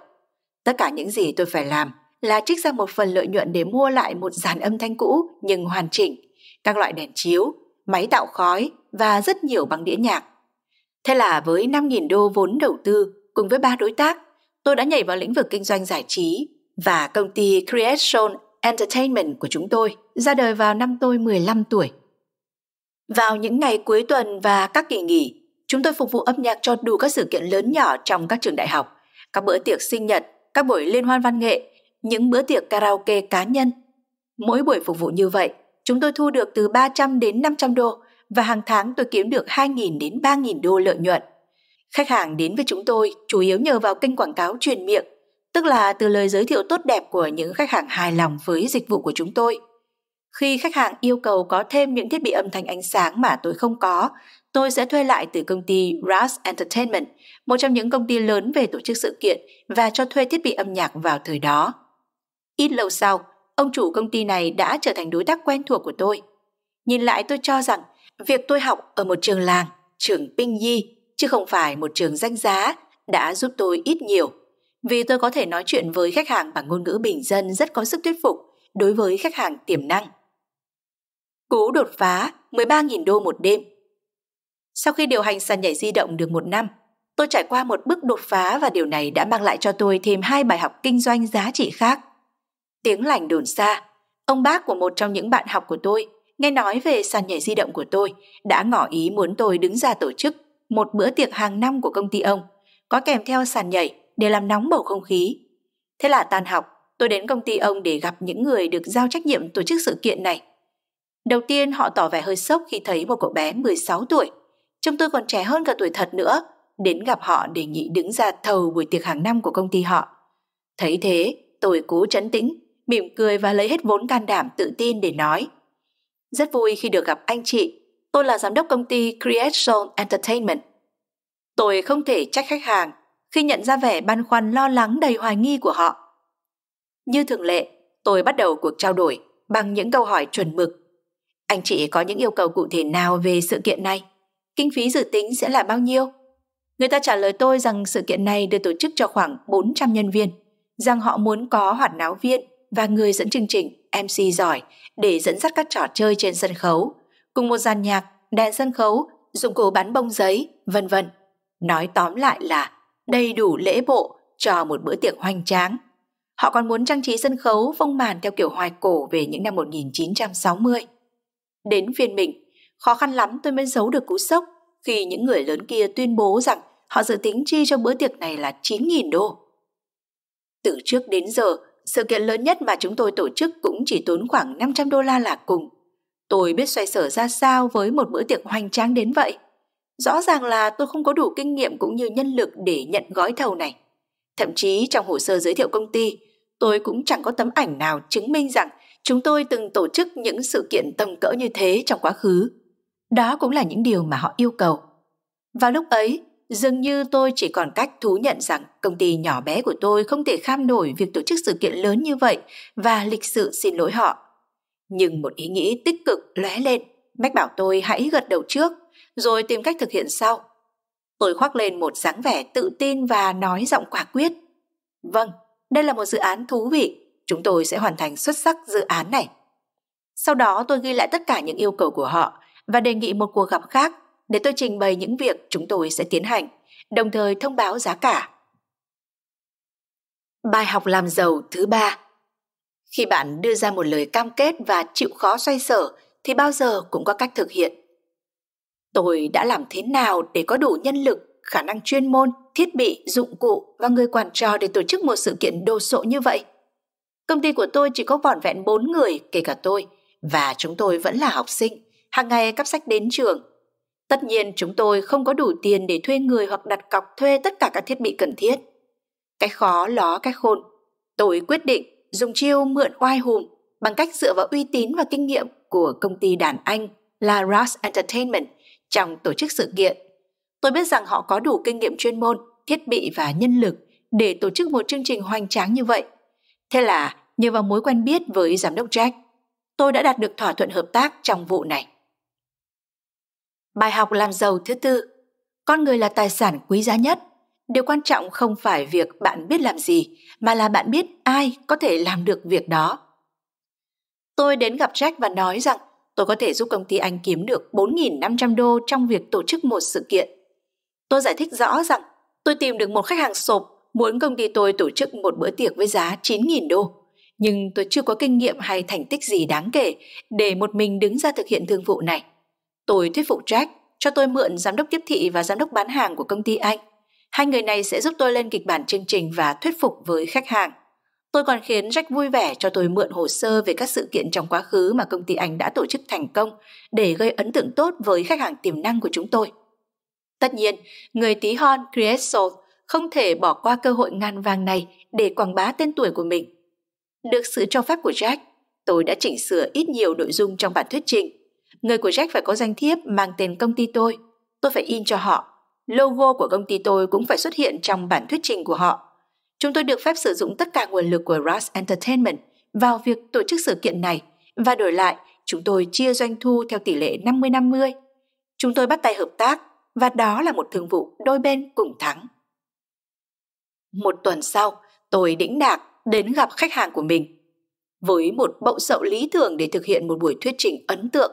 S1: Tất cả những gì tôi phải làm là trích ra một phần lợi nhuận để mua lại một dàn âm thanh cũ nhưng hoàn chỉnh, các loại đèn chiếu, máy tạo khói và rất nhiều băng đĩa nhạc. Thế là với 5.000 đô vốn đầu tư cùng với ba đối tác, tôi đã nhảy vào lĩnh vực kinh doanh giải trí và công ty Creation Entertainment của chúng tôi ra đời vào năm tôi 15 tuổi. Vào những ngày cuối tuần và các kỳ nghỉ, Chúng tôi phục vụ âm nhạc cho đủ các sự kiện lớn nhỏ trong các trường đại học, các bữa tiệc sinh nhật, các buổi liên hoan văn nghệ, những bữa tiệc karaoke cá nhân. Mỗi buổi phục vụ như vậy, chúng tôi thu được từ 300 đến 500 đô và hàng tháng tôi kiếm được 2.000 đến 3.000 đô lợi nhuận. Khách hàng đến với chúng tôi chủ yếu nhờ vào kênh quảng cáo truyền miệng, tức là từ lời giới thiệu tốt đẹp của những khách hàng hài lòng với dịch vụ của chúng tôi. Khi khách hàng yêu cầu có thêm những thiết bị âm thanh ánh sáng mà tôi không có, tôi sẽ thuê lại từ công ty Ras Entertainment, một trong những công ty lớn về tổ chức sự kiện và cho thuê thiết bị âm nhạc vào thời đó. Ít lâu sau, ông chủ công ty này đã trở thành đối tác quen thuộc của tôi. Nhìn lại tôi cho rằng việc tôi học ở một trường làng, trường Pinh Nhi, chứ không phải một trường danh giá đã giúp tôi ít nhiều vì tôi có thể nói chuyện với khách hàng bằng ngôn ngữ bình dân rất có sức thuyết phục đối với khách hàng tiềm năng. Cú đột phá 13.000 đô một đêm sau khi điều hành sàn nhảy di động được một năm, tôi trải qua một bước đột phá và điều này đã mang lại cho tôi thêm hai bài học kinh doanh giá trị khác. Tiếng lành đồn xa, ông bác của một trong những bạn học của tôi nghe nói về sàn nhảy di động của tôi đã ngỏ ý muốn tôi đứng ra tổ chức một bữa tiệc hàng năm của công ty ông, có kèm theo sàn nhảy để làm nóng bầu không khí. Thế là tan học, tôi đến công ty ông để gặp những người được giao trách nhiệm tổ chức sự kiện này. Đầu tiên họ tỏ vẻ hơi sốc khi thấy một cậu bé 16 tuổi Chúng tôi còn trẻ hơn cả tuổi thật nữa, đến gặp họ đề nghị đứng ra thầu buổi tiệc hàng năm của công ty họ. Thấy thế, tôi cố trấn tĩnh, mỉm cười và lấy hết vốn can đảm tự tin để nói. Rất vui khi được gặp anh chị, tôi là giám đốc công ty Create Entertainment. Tôi không thể trách khách hàng khi nhận ra vẻ băn khoăn lo lắng đầy hoài nghi của họ. Như thường lệ, tôi bắt đầu cuộc trao đổi bằng những câu hỏi chuẩn mực. Anh chị có những yêu cầu cụ thể nào về sự kiện này? kinh phí dự tính sẽ là bao nhiêu? Người ta trả lời tôi rằng sự kiện này được tổ chức cho khoảng 400 nhân viên, rằng họ muốn có hoạt náo viên và người dẫn chương trình MC giỏi để dẫn dắt các trò chơi trên sân khấu, cùng một dàn nhạc, đèn sân khấu, dụng cụ bắn bông giấy, vân vân. Nói tóm lại là đầy đủ lễ bộ cho một bữa tiệc hoành tráng. Họ còn muốn trang trí sân khấu phong màn theo kiểu hoài cổ về những năm 1960. Đến phiên mình, Khó khăn lắm tôi mới giấu được cú sốc khi những người lớn kia tuyên bố rằng họ dự tính chi cho bữa tiệc này là 9.000 đô. Từ trước đến giờ, sự kiện lớn nhất mà chúng tôi tổ chức cũng chỉ tốn khoảng 500 đô la là cùng. Tôi biết xoay sở ra sao với một bữa tiệc hoành tráng đến vậy. Rõ ràng là tôi không có đủ kinh nghiệm cũng như nhân lực để nhận gói thầu này. Thậm chí trong hồ sơ giới thiệu công ty, tôi cũng chẳng có tấm ảnh nào chứng minh rằng chúng tôi từng tổ chức những sự kiện tầm cỡ như thế trong quá khứ. Đó cũng là những điều mà họ yêu cầu. Vào lúc ấy, dường như tôi chỉ còn cách thú nhận rằng công ty nhỏ bé của tôi không thể kham nổi việc tổ chức sự kiện lớn như vậy và lịch sự xin lỗi họ. Nhưng một ý nghĩ tích cực lóe lên, mách bảo tôi hãy gật đầu trước, rồi tìm cách thực hiện sau. Tôi khoác lên một dáng vẻ tự tin và nói giọng quả quyết. Vâng, đây là một dự án thú vị, chúng tôi sẽ hoàn thành xuất sắc dự án này. Sau đó tôi ghi lại tất cả những yêu cầu của họ và đề nghị một cuộc gặp khác để tôi trình bày những việc chúng tôi sẽ tiến hành, đồng thời thông báo giá cả. Bài học làm giàu thứ ba Khi bạn đưa ra một lời cam kết và chịu khó xoay sở thì bao giờ cũng có cách thực hiện. Tôi đã làm thế nào để có đủ nhân lực, khả năng chuyên môn, thiết bị, dụng cụ và người quản trò để tổ chức một sự kiện đồ sộ như vậy? Công ty của tôi chỉ có vỏn vẹn 4 người, kể cả tôi, và chúng tôi vẫn là học sinh, hàng ngày cắp sách đến trường. Tất nhiên chúng tôi không có đủ tiền để thuê người hoặc đặt cọc thuê tất cả các thiết bị cần thiết. Cái khó ló cái khôn. Tôi quyết định dùng chiêu mượn oai hùng bằng cách dựa vào uy tín và kinh nghiệm của công ty đàn Anh là Ross Entertainment trong tổ chức sự kiện. Tôi biết rằng họ có đủ kinh nghiệm chuyên môn, thiết bị và nhân lực để tổ chức một chương trình hoành tráng như vậy. Thế là nhờ vào mối quen biết với giám đốc Jack, tôi đã đạt được thỏa thuận hợp tác trong vụ này. Bài học làm giàu thứ tư, con người là tài sản quý giá nhất. Điều quan trọng không phải việc bạn biết làm gì, mà là bạn biết ai có thể làm được việc đó. Tôi đến gặp Jack và nói rằng tôi có thể giúp công ty anh kiếm được 4.500 đô trong việc tổ chức một sự kiện. Tôi giải thích rõ rằng tôi tìm được một khách hàng sộp muốn công ty tôi tổ chức một bữa tiệc với giá 9.000 đô. Nhưng tôi chưa có kinh nghiệm hay thành tích gì đáng kể để một mình đứng ra thực hiện thương vụ này. Tôi thuyết phục Jack cho tôi mượn giám đốc tiếp thị và giám đốc bán hàng của công ty anh. Hai người này sẽ giúp tôi lên kịch bản chương trình và thuyết phục với khách hàng. Tôi còn khiến Jack vui vẻ cho tôi mượn hồ sơ về các sự kiện trong quá khứ mà công ty anh đã tổ chức thành công để gây ấn tượng tốt với khách hàng tiềm năng của chúng tôi. Tất nhiên, người tí hon Creasol không thể bỏ qua cơ hội ngàn vàng này để quảng bá tên tuổi của mình. Được sự cho phép của Jack, tôi đã chỉnh sửa ít nhiều nội dung trong bản thuyết trình người của Jack phải có danh thiếp mang tên công ty tôi. Tôi phải in cho họ. Logo của công ty tôi cũng phải xuất hiện trong bản thuyết trình của họ. Chúng tôi được phép sử dụng tất cả nguồn lực của Ross Entertainment vào việc tổ chức sự kiện này và đổi lại chúng tôi chia doanh thu theo tỷ lệ 50-50. Chúng tôi bắt tay hợp tác và đó là một thương vụ đôi bên cùng thắng. Một tuần sau, tôi đĩnh đạc đến gặp khách hàng của mình. Với một bậu sậu lý tưởng để thực hiện một buổi thuyết trình ấn tượng,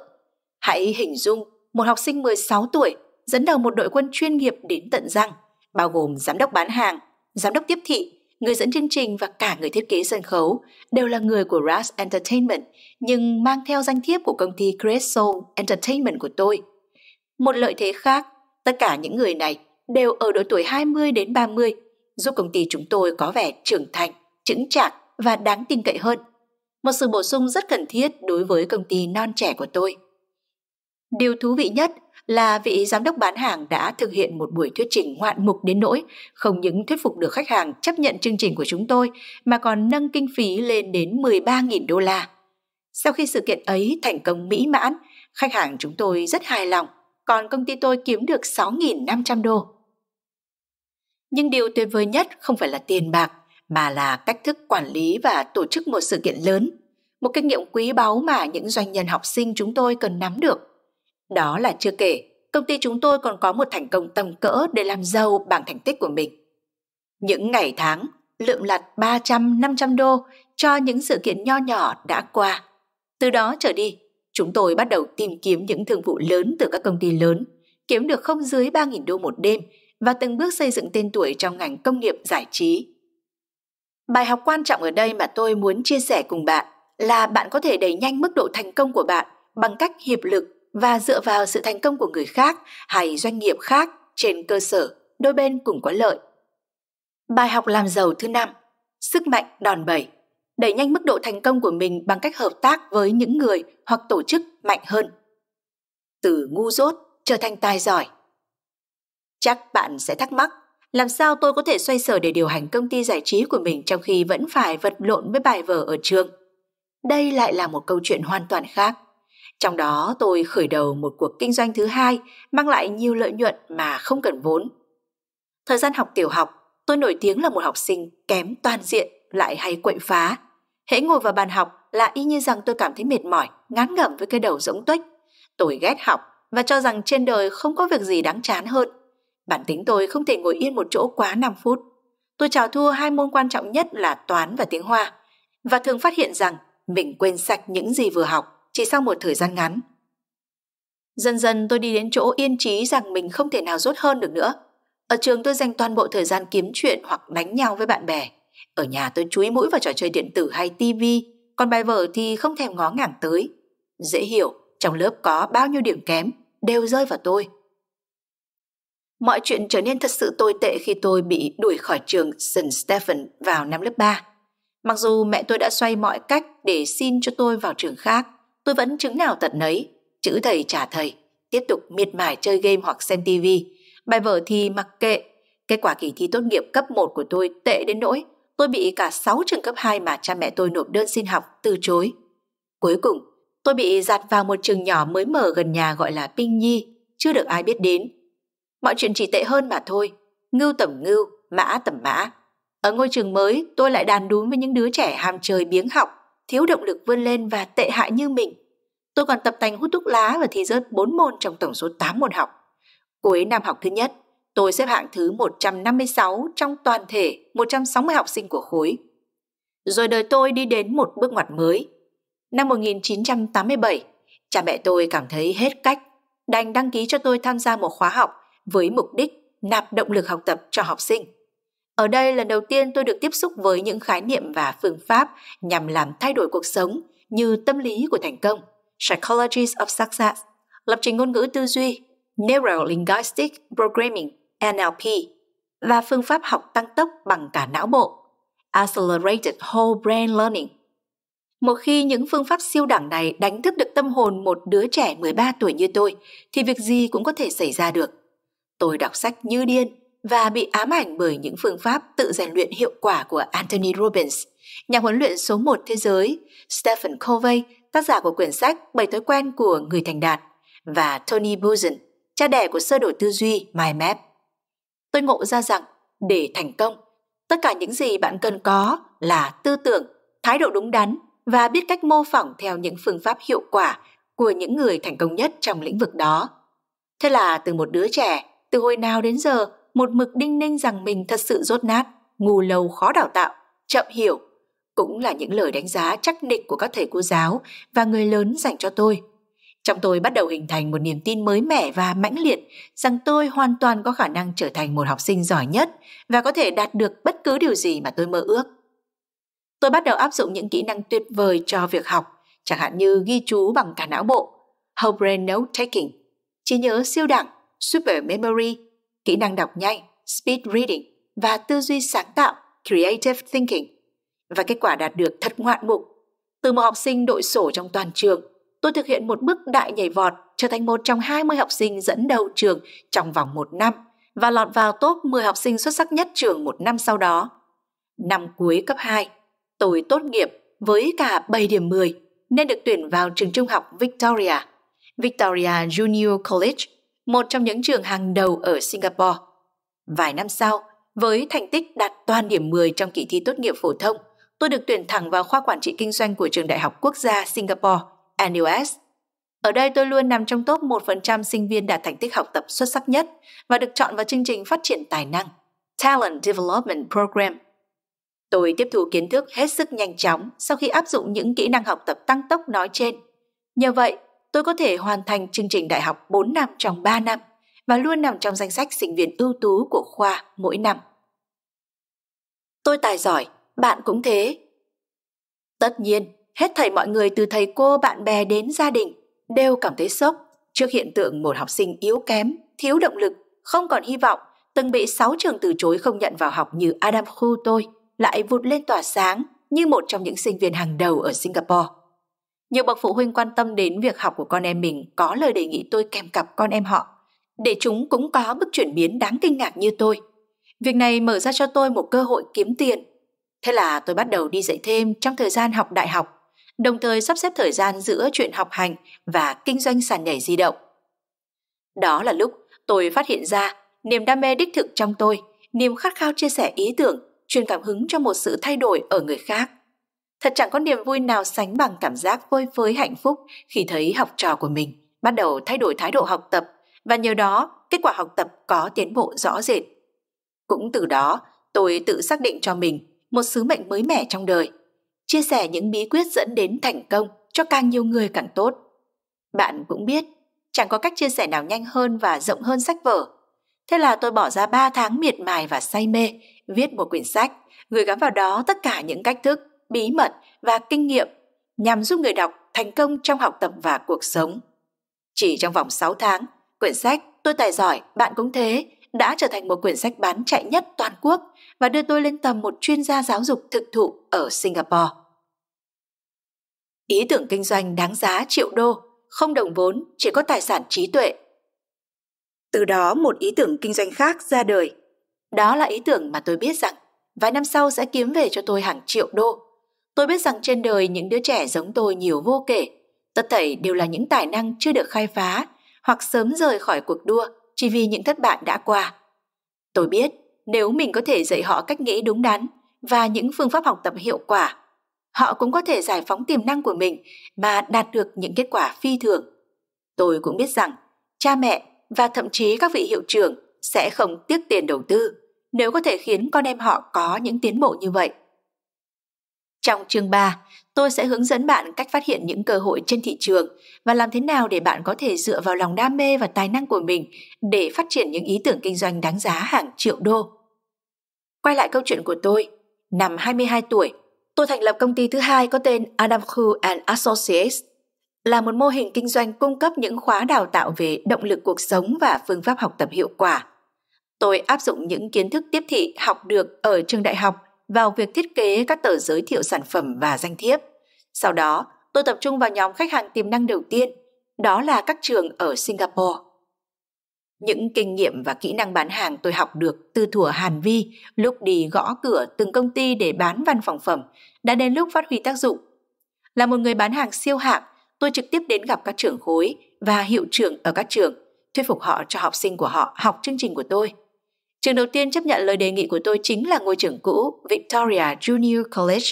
S1: Hãy hình dung một học sinh 16 tuổi dẫn đầu một đội quân chuyên nghiệp đến tận răng, bao gồm giám đốc bán hàng, giám đốc tiếp thị, người dẫn chương trình và cả người thiết kế sân khấu đều là người của Ras Entertainment nhưng mang theo danh thiếp của công ty Great Entertainment của tôi. Một lợi thế khác, tất cả những người này đều ở độ tuổi 20 đến 30, giúp công ty chúng tôi có vẻ trưởng thành, chững chạc và đáng tin cậy hơn. Một sự bổ sung rất cần thiết đối với công ty non trẻ của tôi. Điều thú vị nhất là vị giám đốc bán hàng đã thực hiện một buổi thuyết trình ngoạn mục đến nỗi không những thuyết phục được khách hàng chấp nhận chương trình của chúng tôi mà còn nâng kinh phí lên đến 13.000 đô la. Sau khi sự kiện ấy thành công mỹ mãn, khách hàng chúng tôi rất hài lòng, còn công ty tôi kiếm được 6.500 đô. Nhưng điều tuyệt vời nhất không phải là tiền bạc, mà là cách thức quản lý và tổ chức một sự kiện lớn, một kinh nghiệm quý báu mà những doanh nhân học sinh chúng tôi cần nắm được đó là chưa kể, công ty chúng tôi còn có một thành công tầm cỡ để làm giàu bằng thành tích của mình. Những ngày tháng, lượm lặt 300-500 đô cho những sự kiện nho nhỏ đã qua. Từ đó trở đi, chúng tôi bắt đầu tìm kiếm những thương vụ lớn từ các công ty lớn, kiếm được không dưới 3.000 đô một đêm và từng bước xây dựng tên tuổi trong ngành công nghiệp giải trí. Bài học quan trọng ở đây mà tôi muốn chia sẻ cùng bạn là bạn có thể đẩy nhanh mức độ thành công của bạn bằng cách hiệp lực và dựa vào sự thành công của người khác hay doanh nghiệp khác trên cơ sở đôi bên cùng có lợi. Bài học làm giàu thứ năm, sức mạnh đòn bẩy, đẩy nhanh mức độ thành công của mình bằng cách hợp tác với những người hoặc tổ chức mạnh hơn. Từ ngu dốt trở thành tài giỏi. Chắc bạn sẽ thắc mắc, làm sao tôi có thể xoay sở để điều hành công ty giải trí của mình trong khi vẫn phải vật lộn với bài vở ở trường? Đây lại là một câu chuyện hoàn toàn khác. Trong đó tôi khởi đầu một cuộc kinh doanh thứ hai mang lại nhiều lợi nhuận mà không cần vốn. Thời gian học tiểu học, tôi nổi tiếng là một học sinh kém toàn diện lại hay quậy phá. Hễ ngồi vào bàn học là y như rằng tôi cảm thấy mệt mỏi, ngán ngẩm với cái đầu rỗng tuếch. Tôi ghét học và cho rằng trên đời không có việc gì đáng chán hơn. Bản tính tôi không thể ngồi yên một chỗ quá 5 phút. Tôi trào thua hai môn quan trọng nhất là toán và tiếng Hoa và thường phát hiện rằng mình quên sạch những gì vừa học chỉ sau một thời gian ngắn. Dần dần tôi đi đến chỗ yên trí rằng mình không thể nào rốt hơn được nữa. Ở trường tôi dành toàn bộ thời gian kiếm chuyện hoặc đánh nhau với bạn bè. Ở nhà tôi chúi mũi vào trò chơi điện tử hay tivi, còn bài vở thì không thèm ngó ngàng tới. Dễ hiểu, trong lớp có bao nhiêu điểm kém, đều rơi vào tôi. Mọi chuyện trở nên thật sự tồi tệ khi tôi bị đuổi khỏi trường St. Stephen vào năm lớp 3. Mặc dù mẹ tôi đã xoay mọi cách để xin cho tôi vào trường khác, tôi vẫn chứng nào tận nấy, chữ thầy trả thầy, tiếp tục miệt mài chơi game hoặc xem tivi. Bài vở thì mặc kệ, kết quả kỳ thi tốt nghiệp cấp 1 của tôi tệ đến nỗi tôi bị cả 6 trường cấp 2 mà cha mẹ tôi nộp đơn xin học từ chối. Cuối cùng, tôi bị dạt vào một trường nhỏ mới mở gần nhà gọi là Pinh Nhi, chưa được ai biết đến. Mọi chuyện chỉ tệ hơn mà thôi, ngưu tầm ngưu, mã tầm mã. Ở ngôi trường mới, tôi lại đàn đúng với những đứa trẻ ham chơi biếng học, thiếu động lực vươn lên và tệ hại như mình. Tôi còn tập tành hút thuốc lá và thi rớt 4 môn trong tổng số 8 môn học. Cuối năm học thứ nhất, tôi xếp hạng thứ 156 trong toàn thể 160 học sinh của khối. Rồi đời tôi đi đến một bước ngoặt mới. Năm 1987, cha mẹ tôi cảm thấy hết cách, đành đăng ký cho tôi tham gia một khóa học với mục đích nạp động lực học tập cho học sinh. Ở đây lần đầu tiên tôi được tiếp xúc với những khái niệm và phương pháp nhằm làm thay đổi cuộc sống như tâm lý của thành công. Psychologies of Success, lập trình ngôn ngữ tư duy, Neuro Linguistic Programming, NLP, và phương pháp học tăng tốc bằng cả não bộ, Accelerated Whole Brain Learning. Một khi những phương pháp siêu đẳng này đánh thức được tâm hồn một đứa trẻ 13 tuổi như tôi, thì việc gì cũng có thể xảy ra được. Tôi đọc sách như điên và bị ám ảnh bởi những phương pháp tự rèn luyện hiệu quả của Anthony Robbins, nhà huấn luyện số 1 thế giới, Stephen Covey tác giả của quyển sách Bảy thói quen của người thành đạt và Tony Buzan, cha đẻ của sơ đồ tư duy map Tôi ngộ ra rằng để thành công, tất cả những gì bạn cần có là tư tưởng, thái độ đúng đắn và biết cách mô phỏng theo những phương pháp hiệu quả của những người thành công nhất trong lĩnh vực đó. Thế là từ một đứa trẻ, từ hồi nào đến giờ, một mực đinh ninh rằng mình thật sự rốt nát, ngu lâu khó đào tạo, chậm hiểu cũng là những lời đánh giá chắc nịch của các thầy cô giáo và người lớn dành cho tôi. Trong tôi bắt đầu hình thành một niềm tin mới mẻ và mãnh liệt rằng tôi hoàn toàn có khả năng trở thành một học sinh giỏi nhất và có thể đạt được bất cứ điều gì mà tôi mơ ước. Tôi bắt đầu áp dụng những kỹ năng tuyệt vời cho việc học, chẳng hạn như ghi chú bằng cả não bộ, whole brain note taking, trí nhớ siêu đẳng, super memory, kỹ năng đọc nhanh, speed reading và tư duy sáng tạo, creative thinking – và kết quả đạt được thật ngoạn mục. Từ một học sinh đội sổ trong toàn trường, tôi thực hiện một bước đại nhảy vọt trở thành một trong 20 học sinh dẫn đầu trường trong vòng một năm và lọt vào top 10 học sinh xuất sắc nhất trường một năm sau đó. Năm cuối cấp 2, tôi tốt nghiệp với cả 7 điểm 10 nên được tuyển vào trường trung học Victoria, Victoria Junior College, một trong những trường hàng đầu ở Singapore. Vài năm sau, với thành tích đạt toàn điểm 10 trong kỳ thi tốt nghiệp phổ thông, tôi được tuyển thẳng vào khoa quản trị kinh doanh của trường Đại học Quốc gia Singapore, NUS. Ở đây tôi luôn nằm trong top 1% sinh viên đạt thành tích học tập xuất sắc nhất và được chọn vào chương trình phát triển tài năng, Talent Development Program. Tôi tiếp thu kiến thức hết sức nhanh chóng sau khi áp dụng những kỹ năng học tập tăng tốc nói trên. Nhờ vậy, tôi có thể hoàn thành chương trình đại học 4 năm trong 3 năm và luôn nằm trong danh sách sinh viên ưu tú của khoa mỗi năm. Tôi tài giỏi bạn cũng thế. Tất nhiên, hết thảy mọi người từ thầy cô, bạn bè đến gia đình đều cảm thấy sốc trước hiện tượng một học sinh yếu kém, thiếu động lực, không còn hy vọng, từng bị sáu trường từ chối không nhận vào học như Adam Khu tôi, lại vụt lên tỏa sáng như một trong những sinh viên hàng đầu ở Singapore. Nhiều bậc phụ huynh quan tâm đến việc học của con em mình có lời đề nghị tôi kèm cặp con em họ, để chúng cũng có bước chuyển biến đáng kinh ngạc như tôi. Việc này mở ra cho tôi một cơ hội kiếm tiền Thế là tôi bắt đầu đi dạy thêm trong thời gian học đại học, đồng thời sắp xếp thời gian giữa chuyện học hành và kinh doanh sàn nhảy di động. Đó là lúc tôi phát hiện ra niềm đam mê đích thực trong tôi, niềm khát khao chia sẻ ý tưởng, truyền cảm hứng cho một sự thay đổi ở người khác. Thật chẳng có niềm vui nào sánh bằng cảm giác vơi phới hạnh phúc khi thấy học trò của mình bắt đầu thay đổi thái độ học tập và nhờ đó kết quả học tập có tiến bộ rõ rệt. Cũng từ đó, tôi tự xác định cho mình một sứ mệnh mới mẻ trong đời, chia sẻ những bí quyết dẫn đến thành công cho càng nhiều người càng tốt. Bạn cũng biết, chẳng có cách chia sẻ nào nhanh hơn và rộng hơn sách vở. Thế là tôi bỏ ra 3 tháng miệt mài và say mê viết một quyển sách, gửi gắm vào đó tất cả những cách thức, bí mật và kinh nghiệm nhằm giúp người đọc thành công trong học tập và cuộc sống. Chỉ trong vòng 6 tháng, quyển sách Tôi tài giỏi, bạn cũng thế đã trở thành một quyển sách bán chạy nhất toàn quốc và đưa tôi lên tầm một chuyên gia giáo dục thực thụ ở Singapore. Ý tưởng kinh doanh đáng giá triệu đô, không đồng vốn, chỉ có tài sản trí tuệ. Từ đó một ý tưởng kinh doanh khác ra đời. Đó là ý tưởng mà tôi biết rằng vài năm sau sẽ kiếm về cho tôi hàng triệu đô. Tôi biết rằng trên đời những đứa trẻ giống tôi nhiều vô kể, tất thảy đều là những tài năng chưa được khai phá hoặc sớm rời khỏi cuộc đua – chỉ vì những thất bại đã qua. Tôi biết nếu mình có thể dạy họ cách nghĩ đúng đắn và những phương pháp học tập hiệu quả, họ cũng có thể giải phóng tiềm năng của mình mà đạt được những kết quả phi thường. Tôi cũng biết rằng cha mẹ và thậm chí các vị hiệu trưởng sẽ không tiếc tiền đầu tư nếu có thể khiến con em họ có những tiến bộ như vậy. Trong chương 3, tôi sẽ hướng dẫn bạn cách phát hiện những cơ hội trên thị trường và làm thế nào để bạn có thể dựa vào lòng đam mê và tài năng của mình để phát triển những ý tưởng kinh doanh đáng giá hàng triệu đô. Quay lại câu chuyện của tôi, năm 22 tuổi, tôi thành lập công ty thứ hai có tên Adamco and Associates, là một mô hình kinh doanh cung cấp những khóa đào tạo về động lực cuộc sống và phương pháp học tập hiệu quả. Tôi áp dụng những kiến thức tiếp thị học được ở trường đại học vào việc thiết kế các tờ giới thiệu sản phẩm và danh thiếp. Sau đó, tôi tập trung vào nhóm khách hàng tiềm năng đầu tiên, đó là các trường ở Singapore. Những kinh nghiệm và kỹ năng bán hàng tôi học được từ thủa Hàn Vi lúc đi gõ cửa từng công ty để bán văn phòng phẩm đã đến lúc phát huy tác dụng. Là một người bán hàng siêu hạng, tôi trực tiếp đến gặp các trưởng khối và hiệu trưởng ở các trường, thuyết phục họ cho học sinh của họ học chương trình của tôi. Trường đầu tiên chấp nhận lời đề nghị của tôi chính là ngôi trường cũ Victoria Junior College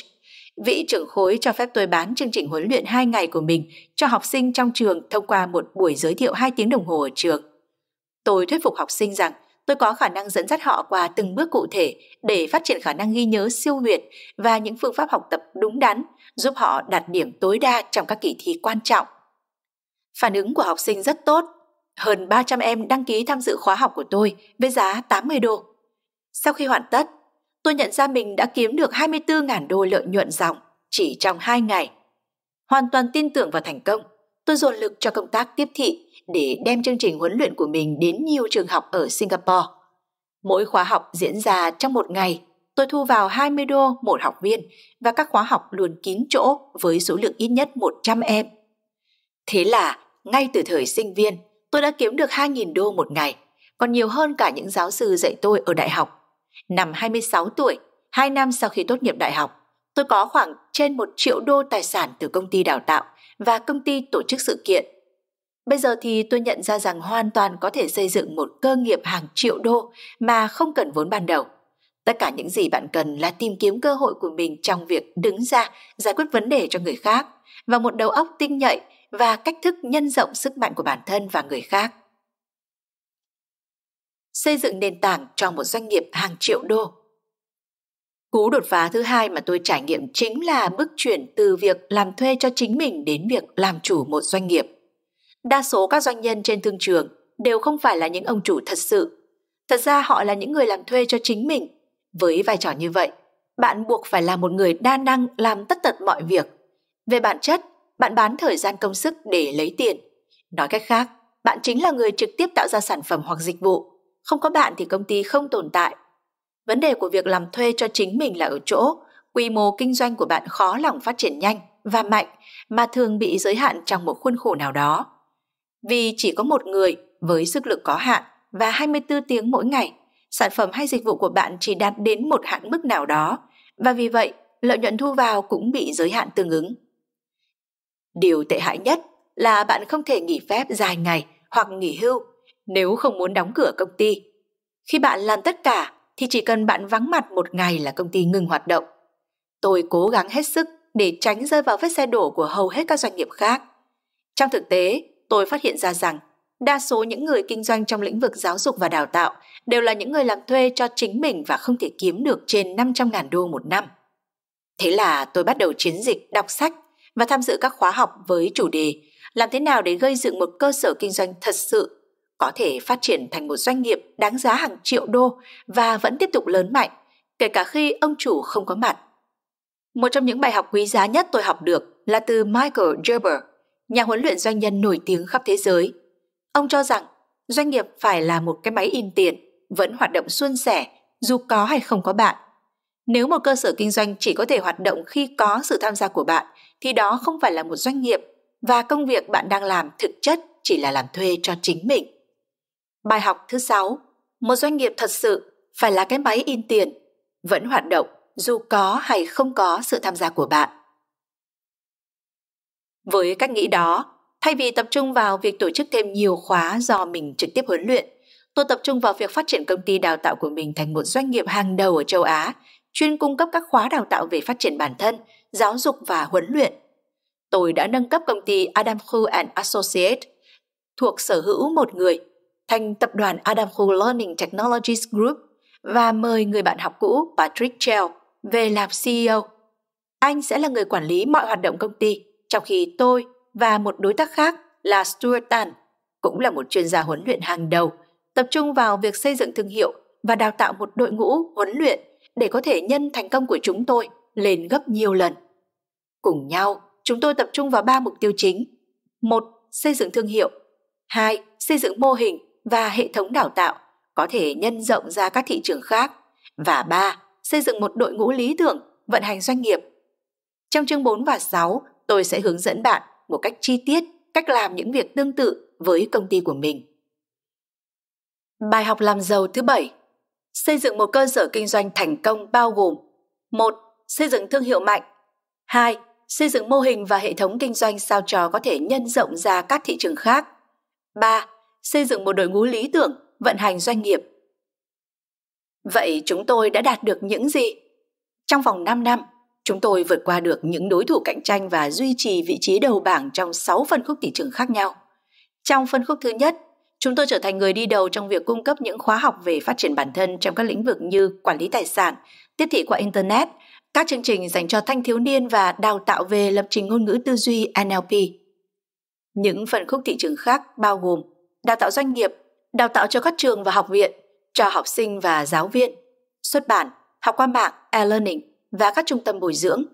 S1: Vị trưởng khối cho phép tôi bán chương trình huấn luyện 2 ngày của mình cho học sinh trong trường thông qua một buổi giới thiệu 2 tiếng đồng hồ ở trường. Tôi thuyết phục học sinh rằng tôi có khả năng dẫn dắt họ qua từng bước cụ thể để phát triển khả năng ghi nhớ siêu việt và những phương pháp học tập đúng đắn giúp họ đạt điểm tối đa trong các kỳ thi quan trọng. Phản ứng của học sinh rất tốt. Hơn 300 em đăng ký tham dự khóa học của tôi với giá 80 đô. Sau khi hoàn tất, tôi nhận ra mình đã kiếm được 24.000 đô lợi nhuận ròng chỉ trong 2 ngày. Hoàn toàn tin tưởng vào thành công, tôi dồn lực cho công tác tiếp thị để đem chương trình huấn luyện của mình đến nhiều trường học ở Singapore. Mỗi khóa học diễn ra trong một ngày, tôi thu vào 20 đô một học viên và các khóa học luôn kín chỗ với số lượng ít nhất 100 em. Thế là, ngay từ thời sinh viên, tôi đã kiếm được 2.000 đô một ngày, còn nhiều hơn cả những giáo sư dạy tôi ở đại học Năm 26 tuổi, 2 năm sau khi tốt nghiệp đại học, tôi có khoảng trên 1 triệu đô tài sản từ công ty đào tạo và công ty tổ chức sự kiện. Bây giờ thì tôi nhận ra rằng hoàn toàn có thể xây dựng một cơ nghiệp hàng triệu đô mà không cần vốn ban đầu. Tất cả những gì bạn cần là tìm kiếm cơ hội của mình trong việc đứng ra giải quyết vấn đề cho người khác và một đầu óc tinh nhạy và cách thức nhân rộng sức mạnh của bản thân và người khác xây dựng nền tảng cho một doanh nghiệp hàng triệu đô. Cú đột phá thứ hai mà tôi trải nghiệm chính là bước chuyển từ việc làm thuê cho chính mình đến việc làm chủ một doanh nghiệp. Đa số các doanh nhân trên thương trường đều không phải là những ông chủ thật sự. Thật ra họ là những người làm thuê cho chính mình. Với vai trò như vậy, bạn buộc phải là một người đa năng làm tất tật mọi việc. Về bản chất, bạn bán thời gian công sức để lấy tiền. Nói cách khác, bạn chính là người trực tiếp tạo ra sản phẩm hoặc dịch vụ không có bạn thì công ty không tồn tại. Vấn đề của việc làm thuê cho chính mình là ở chỗ quy mô kinh doanh của bạn khó lòng phát triển nhanh và mạnh mà thường bị giới hạn trong một khuôn khổ nào đó. Vì chỉ có một người với sức lực có hạn và 24 tiếng mỗi ngày, sản phẩm hay dịch vụ của bạn chỉ đạt đến một hạn mức nào đó và vì vậy lợi nhuận thu vào cũng bị giới hạn tương ứng. Điều tệ hại nhất là bạn không thể nghỉ phép dài ngày hoặc nghỉ hưu nếu không muốn đóng cửa công ty. Khi bạn làm tất cả thì chỉ cần bạn vắng mặt một ngày là công ty ngừng hoạt động. Tôi cố gắng hết sức để tránh rơi vào vết xe đổ của hầu hết các doanh nghiệp khác. Trong thực tế, tôi phát hiện ra rằng đa số những người kinh doanh trong lĩnh vực giáo dục và đào tạo đều là những người làm thuê cho chính mình và không thể kiếm được trên 500.000 đô một năm. Thế là tôi bắt đầu chiến dịch đọc sách và tham dự các khóa học với chủ đề làm thế nào để gây dựng một cơ sở kinh doanh thật sự có thể phát triển thành một doanh nghiệp đáng giá hàng triệu đô và vẫn tiếp tục lớn mạnh, kể cả khi ông chủ không có mặt. Một trong những bài học quý giá nhất tôi học được là từ Michael Gerber, nhà huấn luyện doanh nhân nổi tiếng khắp thế giới. Ông cho rằng doanh nghiệp phải là một cái máy in tiền, vẫn hoạt động suôn sẻ dù có hay không có bạn. Nếu một cơ sở kinh doanh chỉ có thể hoạt động khi có sự tham gia của bạn thì đó không phải là một doanh nghiệp và công việc bạn đang làm thực chất chỉ là làm thuê cho chính mình. Bài học thứ 6. Một doanh nghiệp thật sự phải là cái máy in tiền, vẫn hoạt động dù có hay không có sự tham gia của bạn. Với cách nghĩ đó, thay vì tập trung vào việc tổ chức thêm nhiều khóa do mình trực tiếp huấn luyện, tôi tập trung vào việc phát triển công ty đào tạo của mình thành một doanh nghiệp hàng đầu ở châu Á, chuyên cung cấp các khóa đào tạo về phát triển bản thân, giáo dục và huấn luyện. Tôi đã nâng cấp công ty Adam Khu and Associates thuộc sở hữu một người thành tập đoàn Adamco Learning Technologies Group và mời người bạn học cũ Patrick Chell về làm CEO. Anh sẽ là người quản lý mọi hoạt động công ty, trong khi tôi và một đối tác khác là Stuart Tan, cũng là một chuyên gia huấn luyện hàng đầu, tập trung vào việc xây dựng thương hiệu và đào tạo một đội ngũ huấn luyện để có thể nhân thành công của chúng tôi lên gấp nhiều lần. Cùng nhau, chúng tôi tập trung vào ba mục tiêu chính. một Xây dựng thương hiệu. hai Xây dựng mô hình và hệ thống đào tạo có thể nhân rộng ra các thị trường khác. Và ba, xây dựng một đội ngũ lý tưởng vận hành doanh nghiệp. Trong chương 4 và 6, tôi sẽ hướng dẫn bạn một cách chi tiết cách làm những việc tương tự với công ty của mình. Bài học làm giàu thứ 7. Xây dựng một cơ sở kinh doanh thành công bao gồm: 1. Xây dựng thương hiệu mạnh. 2. Xây dựng mô hình và hệ thống kinh doanh sao cho có thể nhân rộng ra các thị trường khác. 3 xây dựng một đội ngũ lý tưởng, vận hành doanh nghiệp. Vậy chúng tôi đã đạt được những gì? Trong vòng 5 năm, chúng tôi vượt qua được những đối thủ cạnh tranh và duy trì vị trí đầu bảng trong 6 phân khúc thị trường khác nhau. Trong phân khúc thứ nhất, chúng tôi trở thành người đi đầu trong việc cung cấp những khóa học về phát triển bản thân trong các lĩnh vực như quản lý tài sản, tiếp thị qua Internet, các chương trình dành cho thanh thiếu niên và đào tạo về lập trình ngôn ngữ tư duy NLP. Những phân khúc thị trường khác bao gồm đào tạo doanh nghiệp, đào tạo cho các trường và học viện, cho học sinh và giáo viên, xuất bản, học qua mạng, e-learning và các trung tâm bồi dưỡng.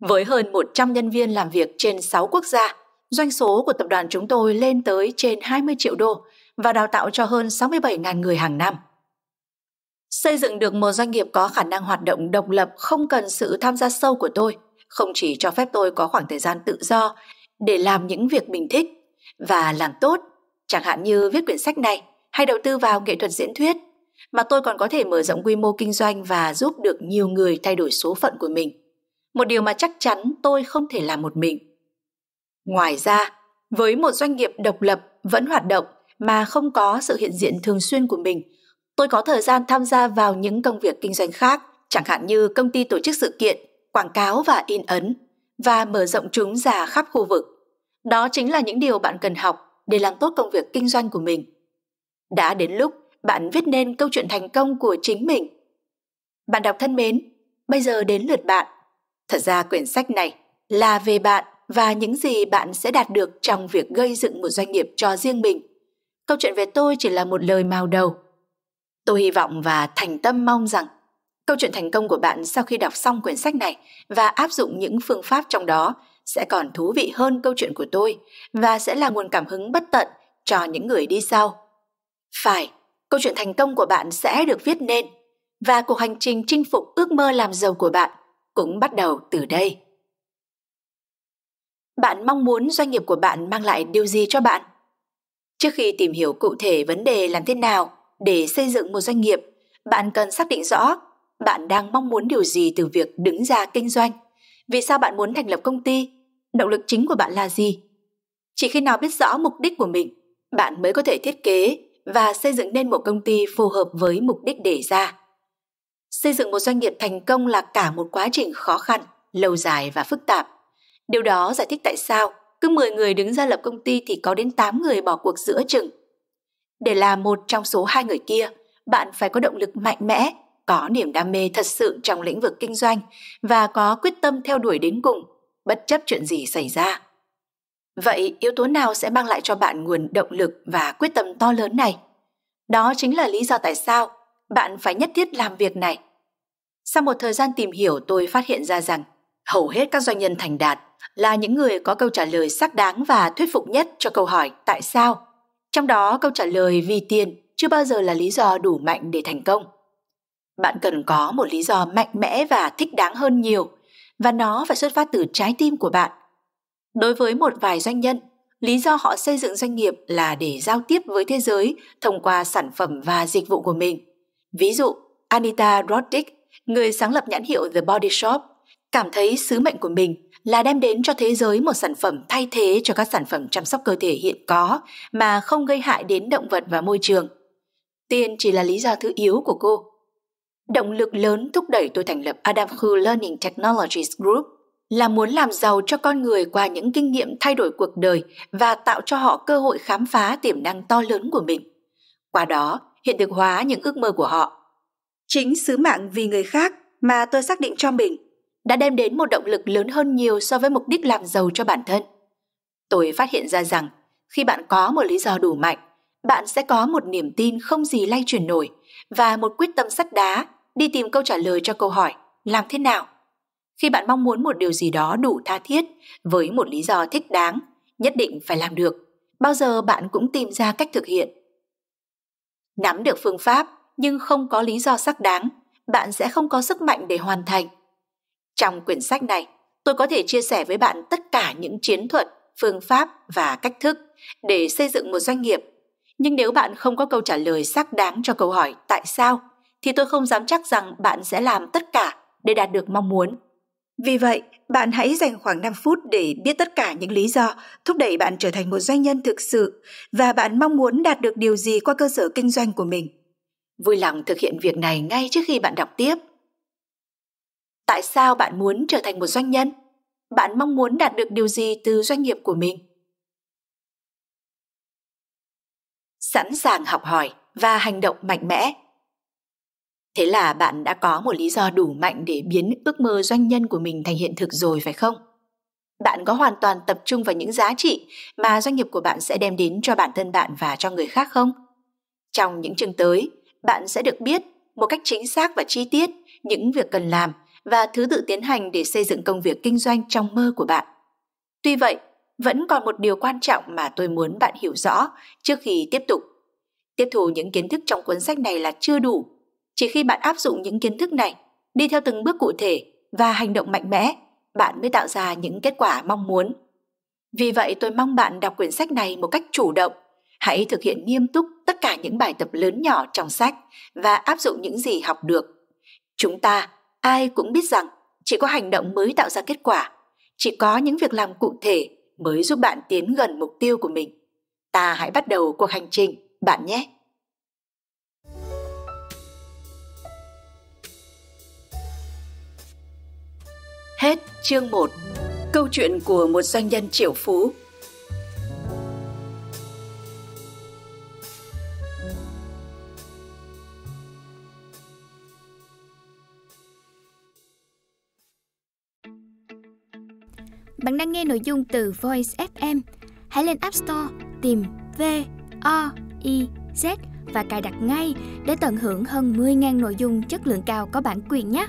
S1: Với hơn 100 nhân viên làm việc trên 6 quốc gia, doanh số của tập đoàn chúng tôi lên tới trên 20 triệu đô và đào tạo cho hơn 67.000 người hàng năm. Xây dựng được một doanh nghiệp có khả năng hoạt động độc lập không cần sự tham gia sâu của tôi, không chỉ cho phép tôi có khoảng thời gian tự do để làm những việc mình thích và làm tốt chẳng hạn như viết quyển sách này hay đầu tư vào nghệ thuật diễn thuyết, mà tôi còn có thể mở rộng quy mô kinh doanh và giúp được nhiều người thay đổi số phận của mình. Một điều mà chắc chắn tôi không thể làm một mình. Ngoài ra, với một doanh nghiệp độc lập vẫn hoạt động mà không có sự hiện diện thường xuyên của mình, tôi có thời gian tham gia vào những công việc kinh doanh khác, chẳng hạn như công ty tổ chức sự kiện, quảng cáo và in ấn và mở rộng chúng ra khắp khu vực. Đó chính là những điều bạn cần học để làm tốt công việc kinh doanh của mình. Đã đến lúc bạn viết nên câu chuyện thành công của chính mình. Bạn đọc thân mến, bây giờ đến lượt bạn. Thật ra quyển sách này là về bạn và những gì bạn sẽ đạt được trong việc gây dựng một doanh nghiệp cho riêng mình. Câu chuyện về tôi chỉ là một lời mào đầu. Tôi hy vọng và thành tâm mong rằng câu chuyện thành công của bạn sau khi đọc xong quyển sách này và áp dụng những phương pháp trong đó sẽ còn thú vị hơn câu chuyện của tôi và sẽ là nguồn cảm hứng bất tận cho những người đi sau. Phải, câu chuyện thành công của bạn sẽ được viết nên và cuộc hành trình chinh phục ước mơ làm giàu của bạn cũng bắt đầu từ đây. Bạn mong muốn doanh nghiệp của bạn mang lại điều gì cho bạn? Trước khi tìm hiểu cụ thể vấn đề làm thế nào để xây dựng một doanh nghiệp, bạn cần xác định rõ bạn đang mong muốn điều gì từ việc đứng ra kinh doanh. Vì sao bạn muốn thành lập công ty? động lực chính của bạn là gì chỉ khi nào biết rõ mục đích của mình bạn mới có thể thiết kế và xây dựng nên một công ty phù hợp với mục đích đề ra xây dựng một doanh nghiệp thành công là cả một quá trình khó khăn lâu dài và phức tạp điều đó giải thích tại sao cứ 10 người đứng ra lập công ty thì có đến 8 người bỏ cuộc giữa chừng để là một trong số hai người kia bạn phải có động lực mạnh mẽ có niềm đam mê thật sự trong lĩnh vực kinh doanh và có quyết tâm theo đuổi đến cùng bất chấp chuyện gì xảy ra. Vậy yếu tố nào sẽ mang lại cho bạn nguồn động lực và quyết tâm to lớn này? Đó chính là lý do tại sao bạn phải nhất thiết làm việc này. Sau một thời gian tìm hiểu tôi phát hiện ra rằng hầu hết các doanh nhân thành đạt là những người có câu trả lời xác đáng và thuyết phục nhất cho câu hỏi tại sao. Trong đó câu trả lời vì tiền chưa bao giờ là lý do đủ mạnh để thành công. Bạn cần có một lý do mạnh mẽ và thích đáng hơn nhiều và nó phải xuất phát từ trái tim của bạn. Đối với một vài doanh nhân, lý do họ xây dựng doanh nghiệp là để giao tiếp với thế giới thông qua sản phẩm và dịch vụ của mình. Ví dụ, Anita Roddick, người sáng lập nhãn hiệu The Body Shop, cảm thấy sứ mệnh của mình là đem đến cho thế giới một sản phẩm thay thế cho các sản phẩm chăm sóc cơ thể hiện có mà không gây hại đến động vật và môi trường. Tiền chỉ là lý do thứ yếu của cô. Động lực lớn thúc đẩy tôi thành lập Adamco Learning Technologies Group là muốn làm giàu cho con người qua những kinh nghiệm thay đổi cuộc đời và tạo cho họ cơ hội khám phá tiềm năng to lớn của mình. Qua đó, hiện thực hóa những ước mơ của họ. Chính sứ mạng vì người khác mà tôi xác định cho mình đã đem đến một động lực lớn hơn nhiều so với mục đích làm giàu cho bản thân. Tôi phát hiện ra rằng khi bạn có một lý do đủ mạnh, bạn sẽ có một niềm tin không gì lay chuyển nổi và một quyết tâm sắt đá đi tìm câu trả lời cho câu hỏi làm thế nào khi bạn mong muốn một điều gì đó đủ tha thiết với một lý do thích đáng nhất định phải làm được bao giờ bạn cũng tìm ra cách thực hiện nắm được phương pháp nhưng không có lý do xác đáng bạn sẽ không có sức mạnh để hoàn thành trong quyển sách này tôi có thể chia sẻ với bạn tất cả những chiến thuật phương pháp và cách thức để xây dựng một doanh nghiệp nhưng nếu bạn không có câu trả lời xác đáng cho câu hỏi tại sao thì tôi không dám chắc rằng bạn sẽ làm tất cả để đạt được mong muốn. Vì vậy, bạn hãy dành khoảng 5 phút để biết tất cả những lý do thúc đẩy bạn trở thành một doanh nhân thực sự và bạn mong muốn đạt được điều gì qua cơ sở kinh doanh của mình. Vui lòng thực hiện việc này ngay trước khi bạn đọc tiếp. Tại sao bạn muốn trở thành một doanh nhân? Bạn mong muốn đạt được điều gì từ doanh nghiệp của mình? Sẵn sàng học hỏi và hành động mạnh mẽ Thế là bạn đã có một lý do đủ mạnh để biến ước mơ doanh nhân của mình thành hiện thực rồi phải không? Bạn có hoàn toàn tập trung vào những giá trị mà doanh nghiệp của bạn sẽ đem đến cho bản thân bạn và cho người khác không? Trong những chương tới, bạn sẽ được biết một cách chính xác và chi tiết những việc cần làm và thứ tự tiến hành để xây dựng công việc kinh doanh trong mơ của bạn. Tuy vậy, vẫn còn một điều quan trọng mà tôi muốn bạn hiểu rõ trước khi tiếp tục. Tiếp thu những kiến thức trong cuốn sách này là chưa đủ chỉ khi bạn áp dụng những kiến thức này đi theo từng bước cụ thể và hành động mạnh mẽ bạn mới tạo ra những kết quả mong muốn vì vậy tôi mong bạn đọc quyển sách này một cách chủ động hãy thực hiện nghiêm túc tất cả những bài tập lớn nhỏ trong sách và áp dụng những gì học được chúng ta ai cũng biết rằng chỉ có hành động mới tạo ra kết quả chỉ có những việc làm cụ thể mới giúp bạn tiến gần mục tiêu của mình ta hãy bắt đầu cuộc hành trình bạn nhé Hết chương 1 Câu chuyện của một doanh nhân triệu phú Bạn đang nghe nội dung từ Voice FM. Hãy lên App Store tìm V O I Z và cài đặt ngay để tận hưởng hơn 10.000 nội dung chất lượng cao có bản quyền nhé.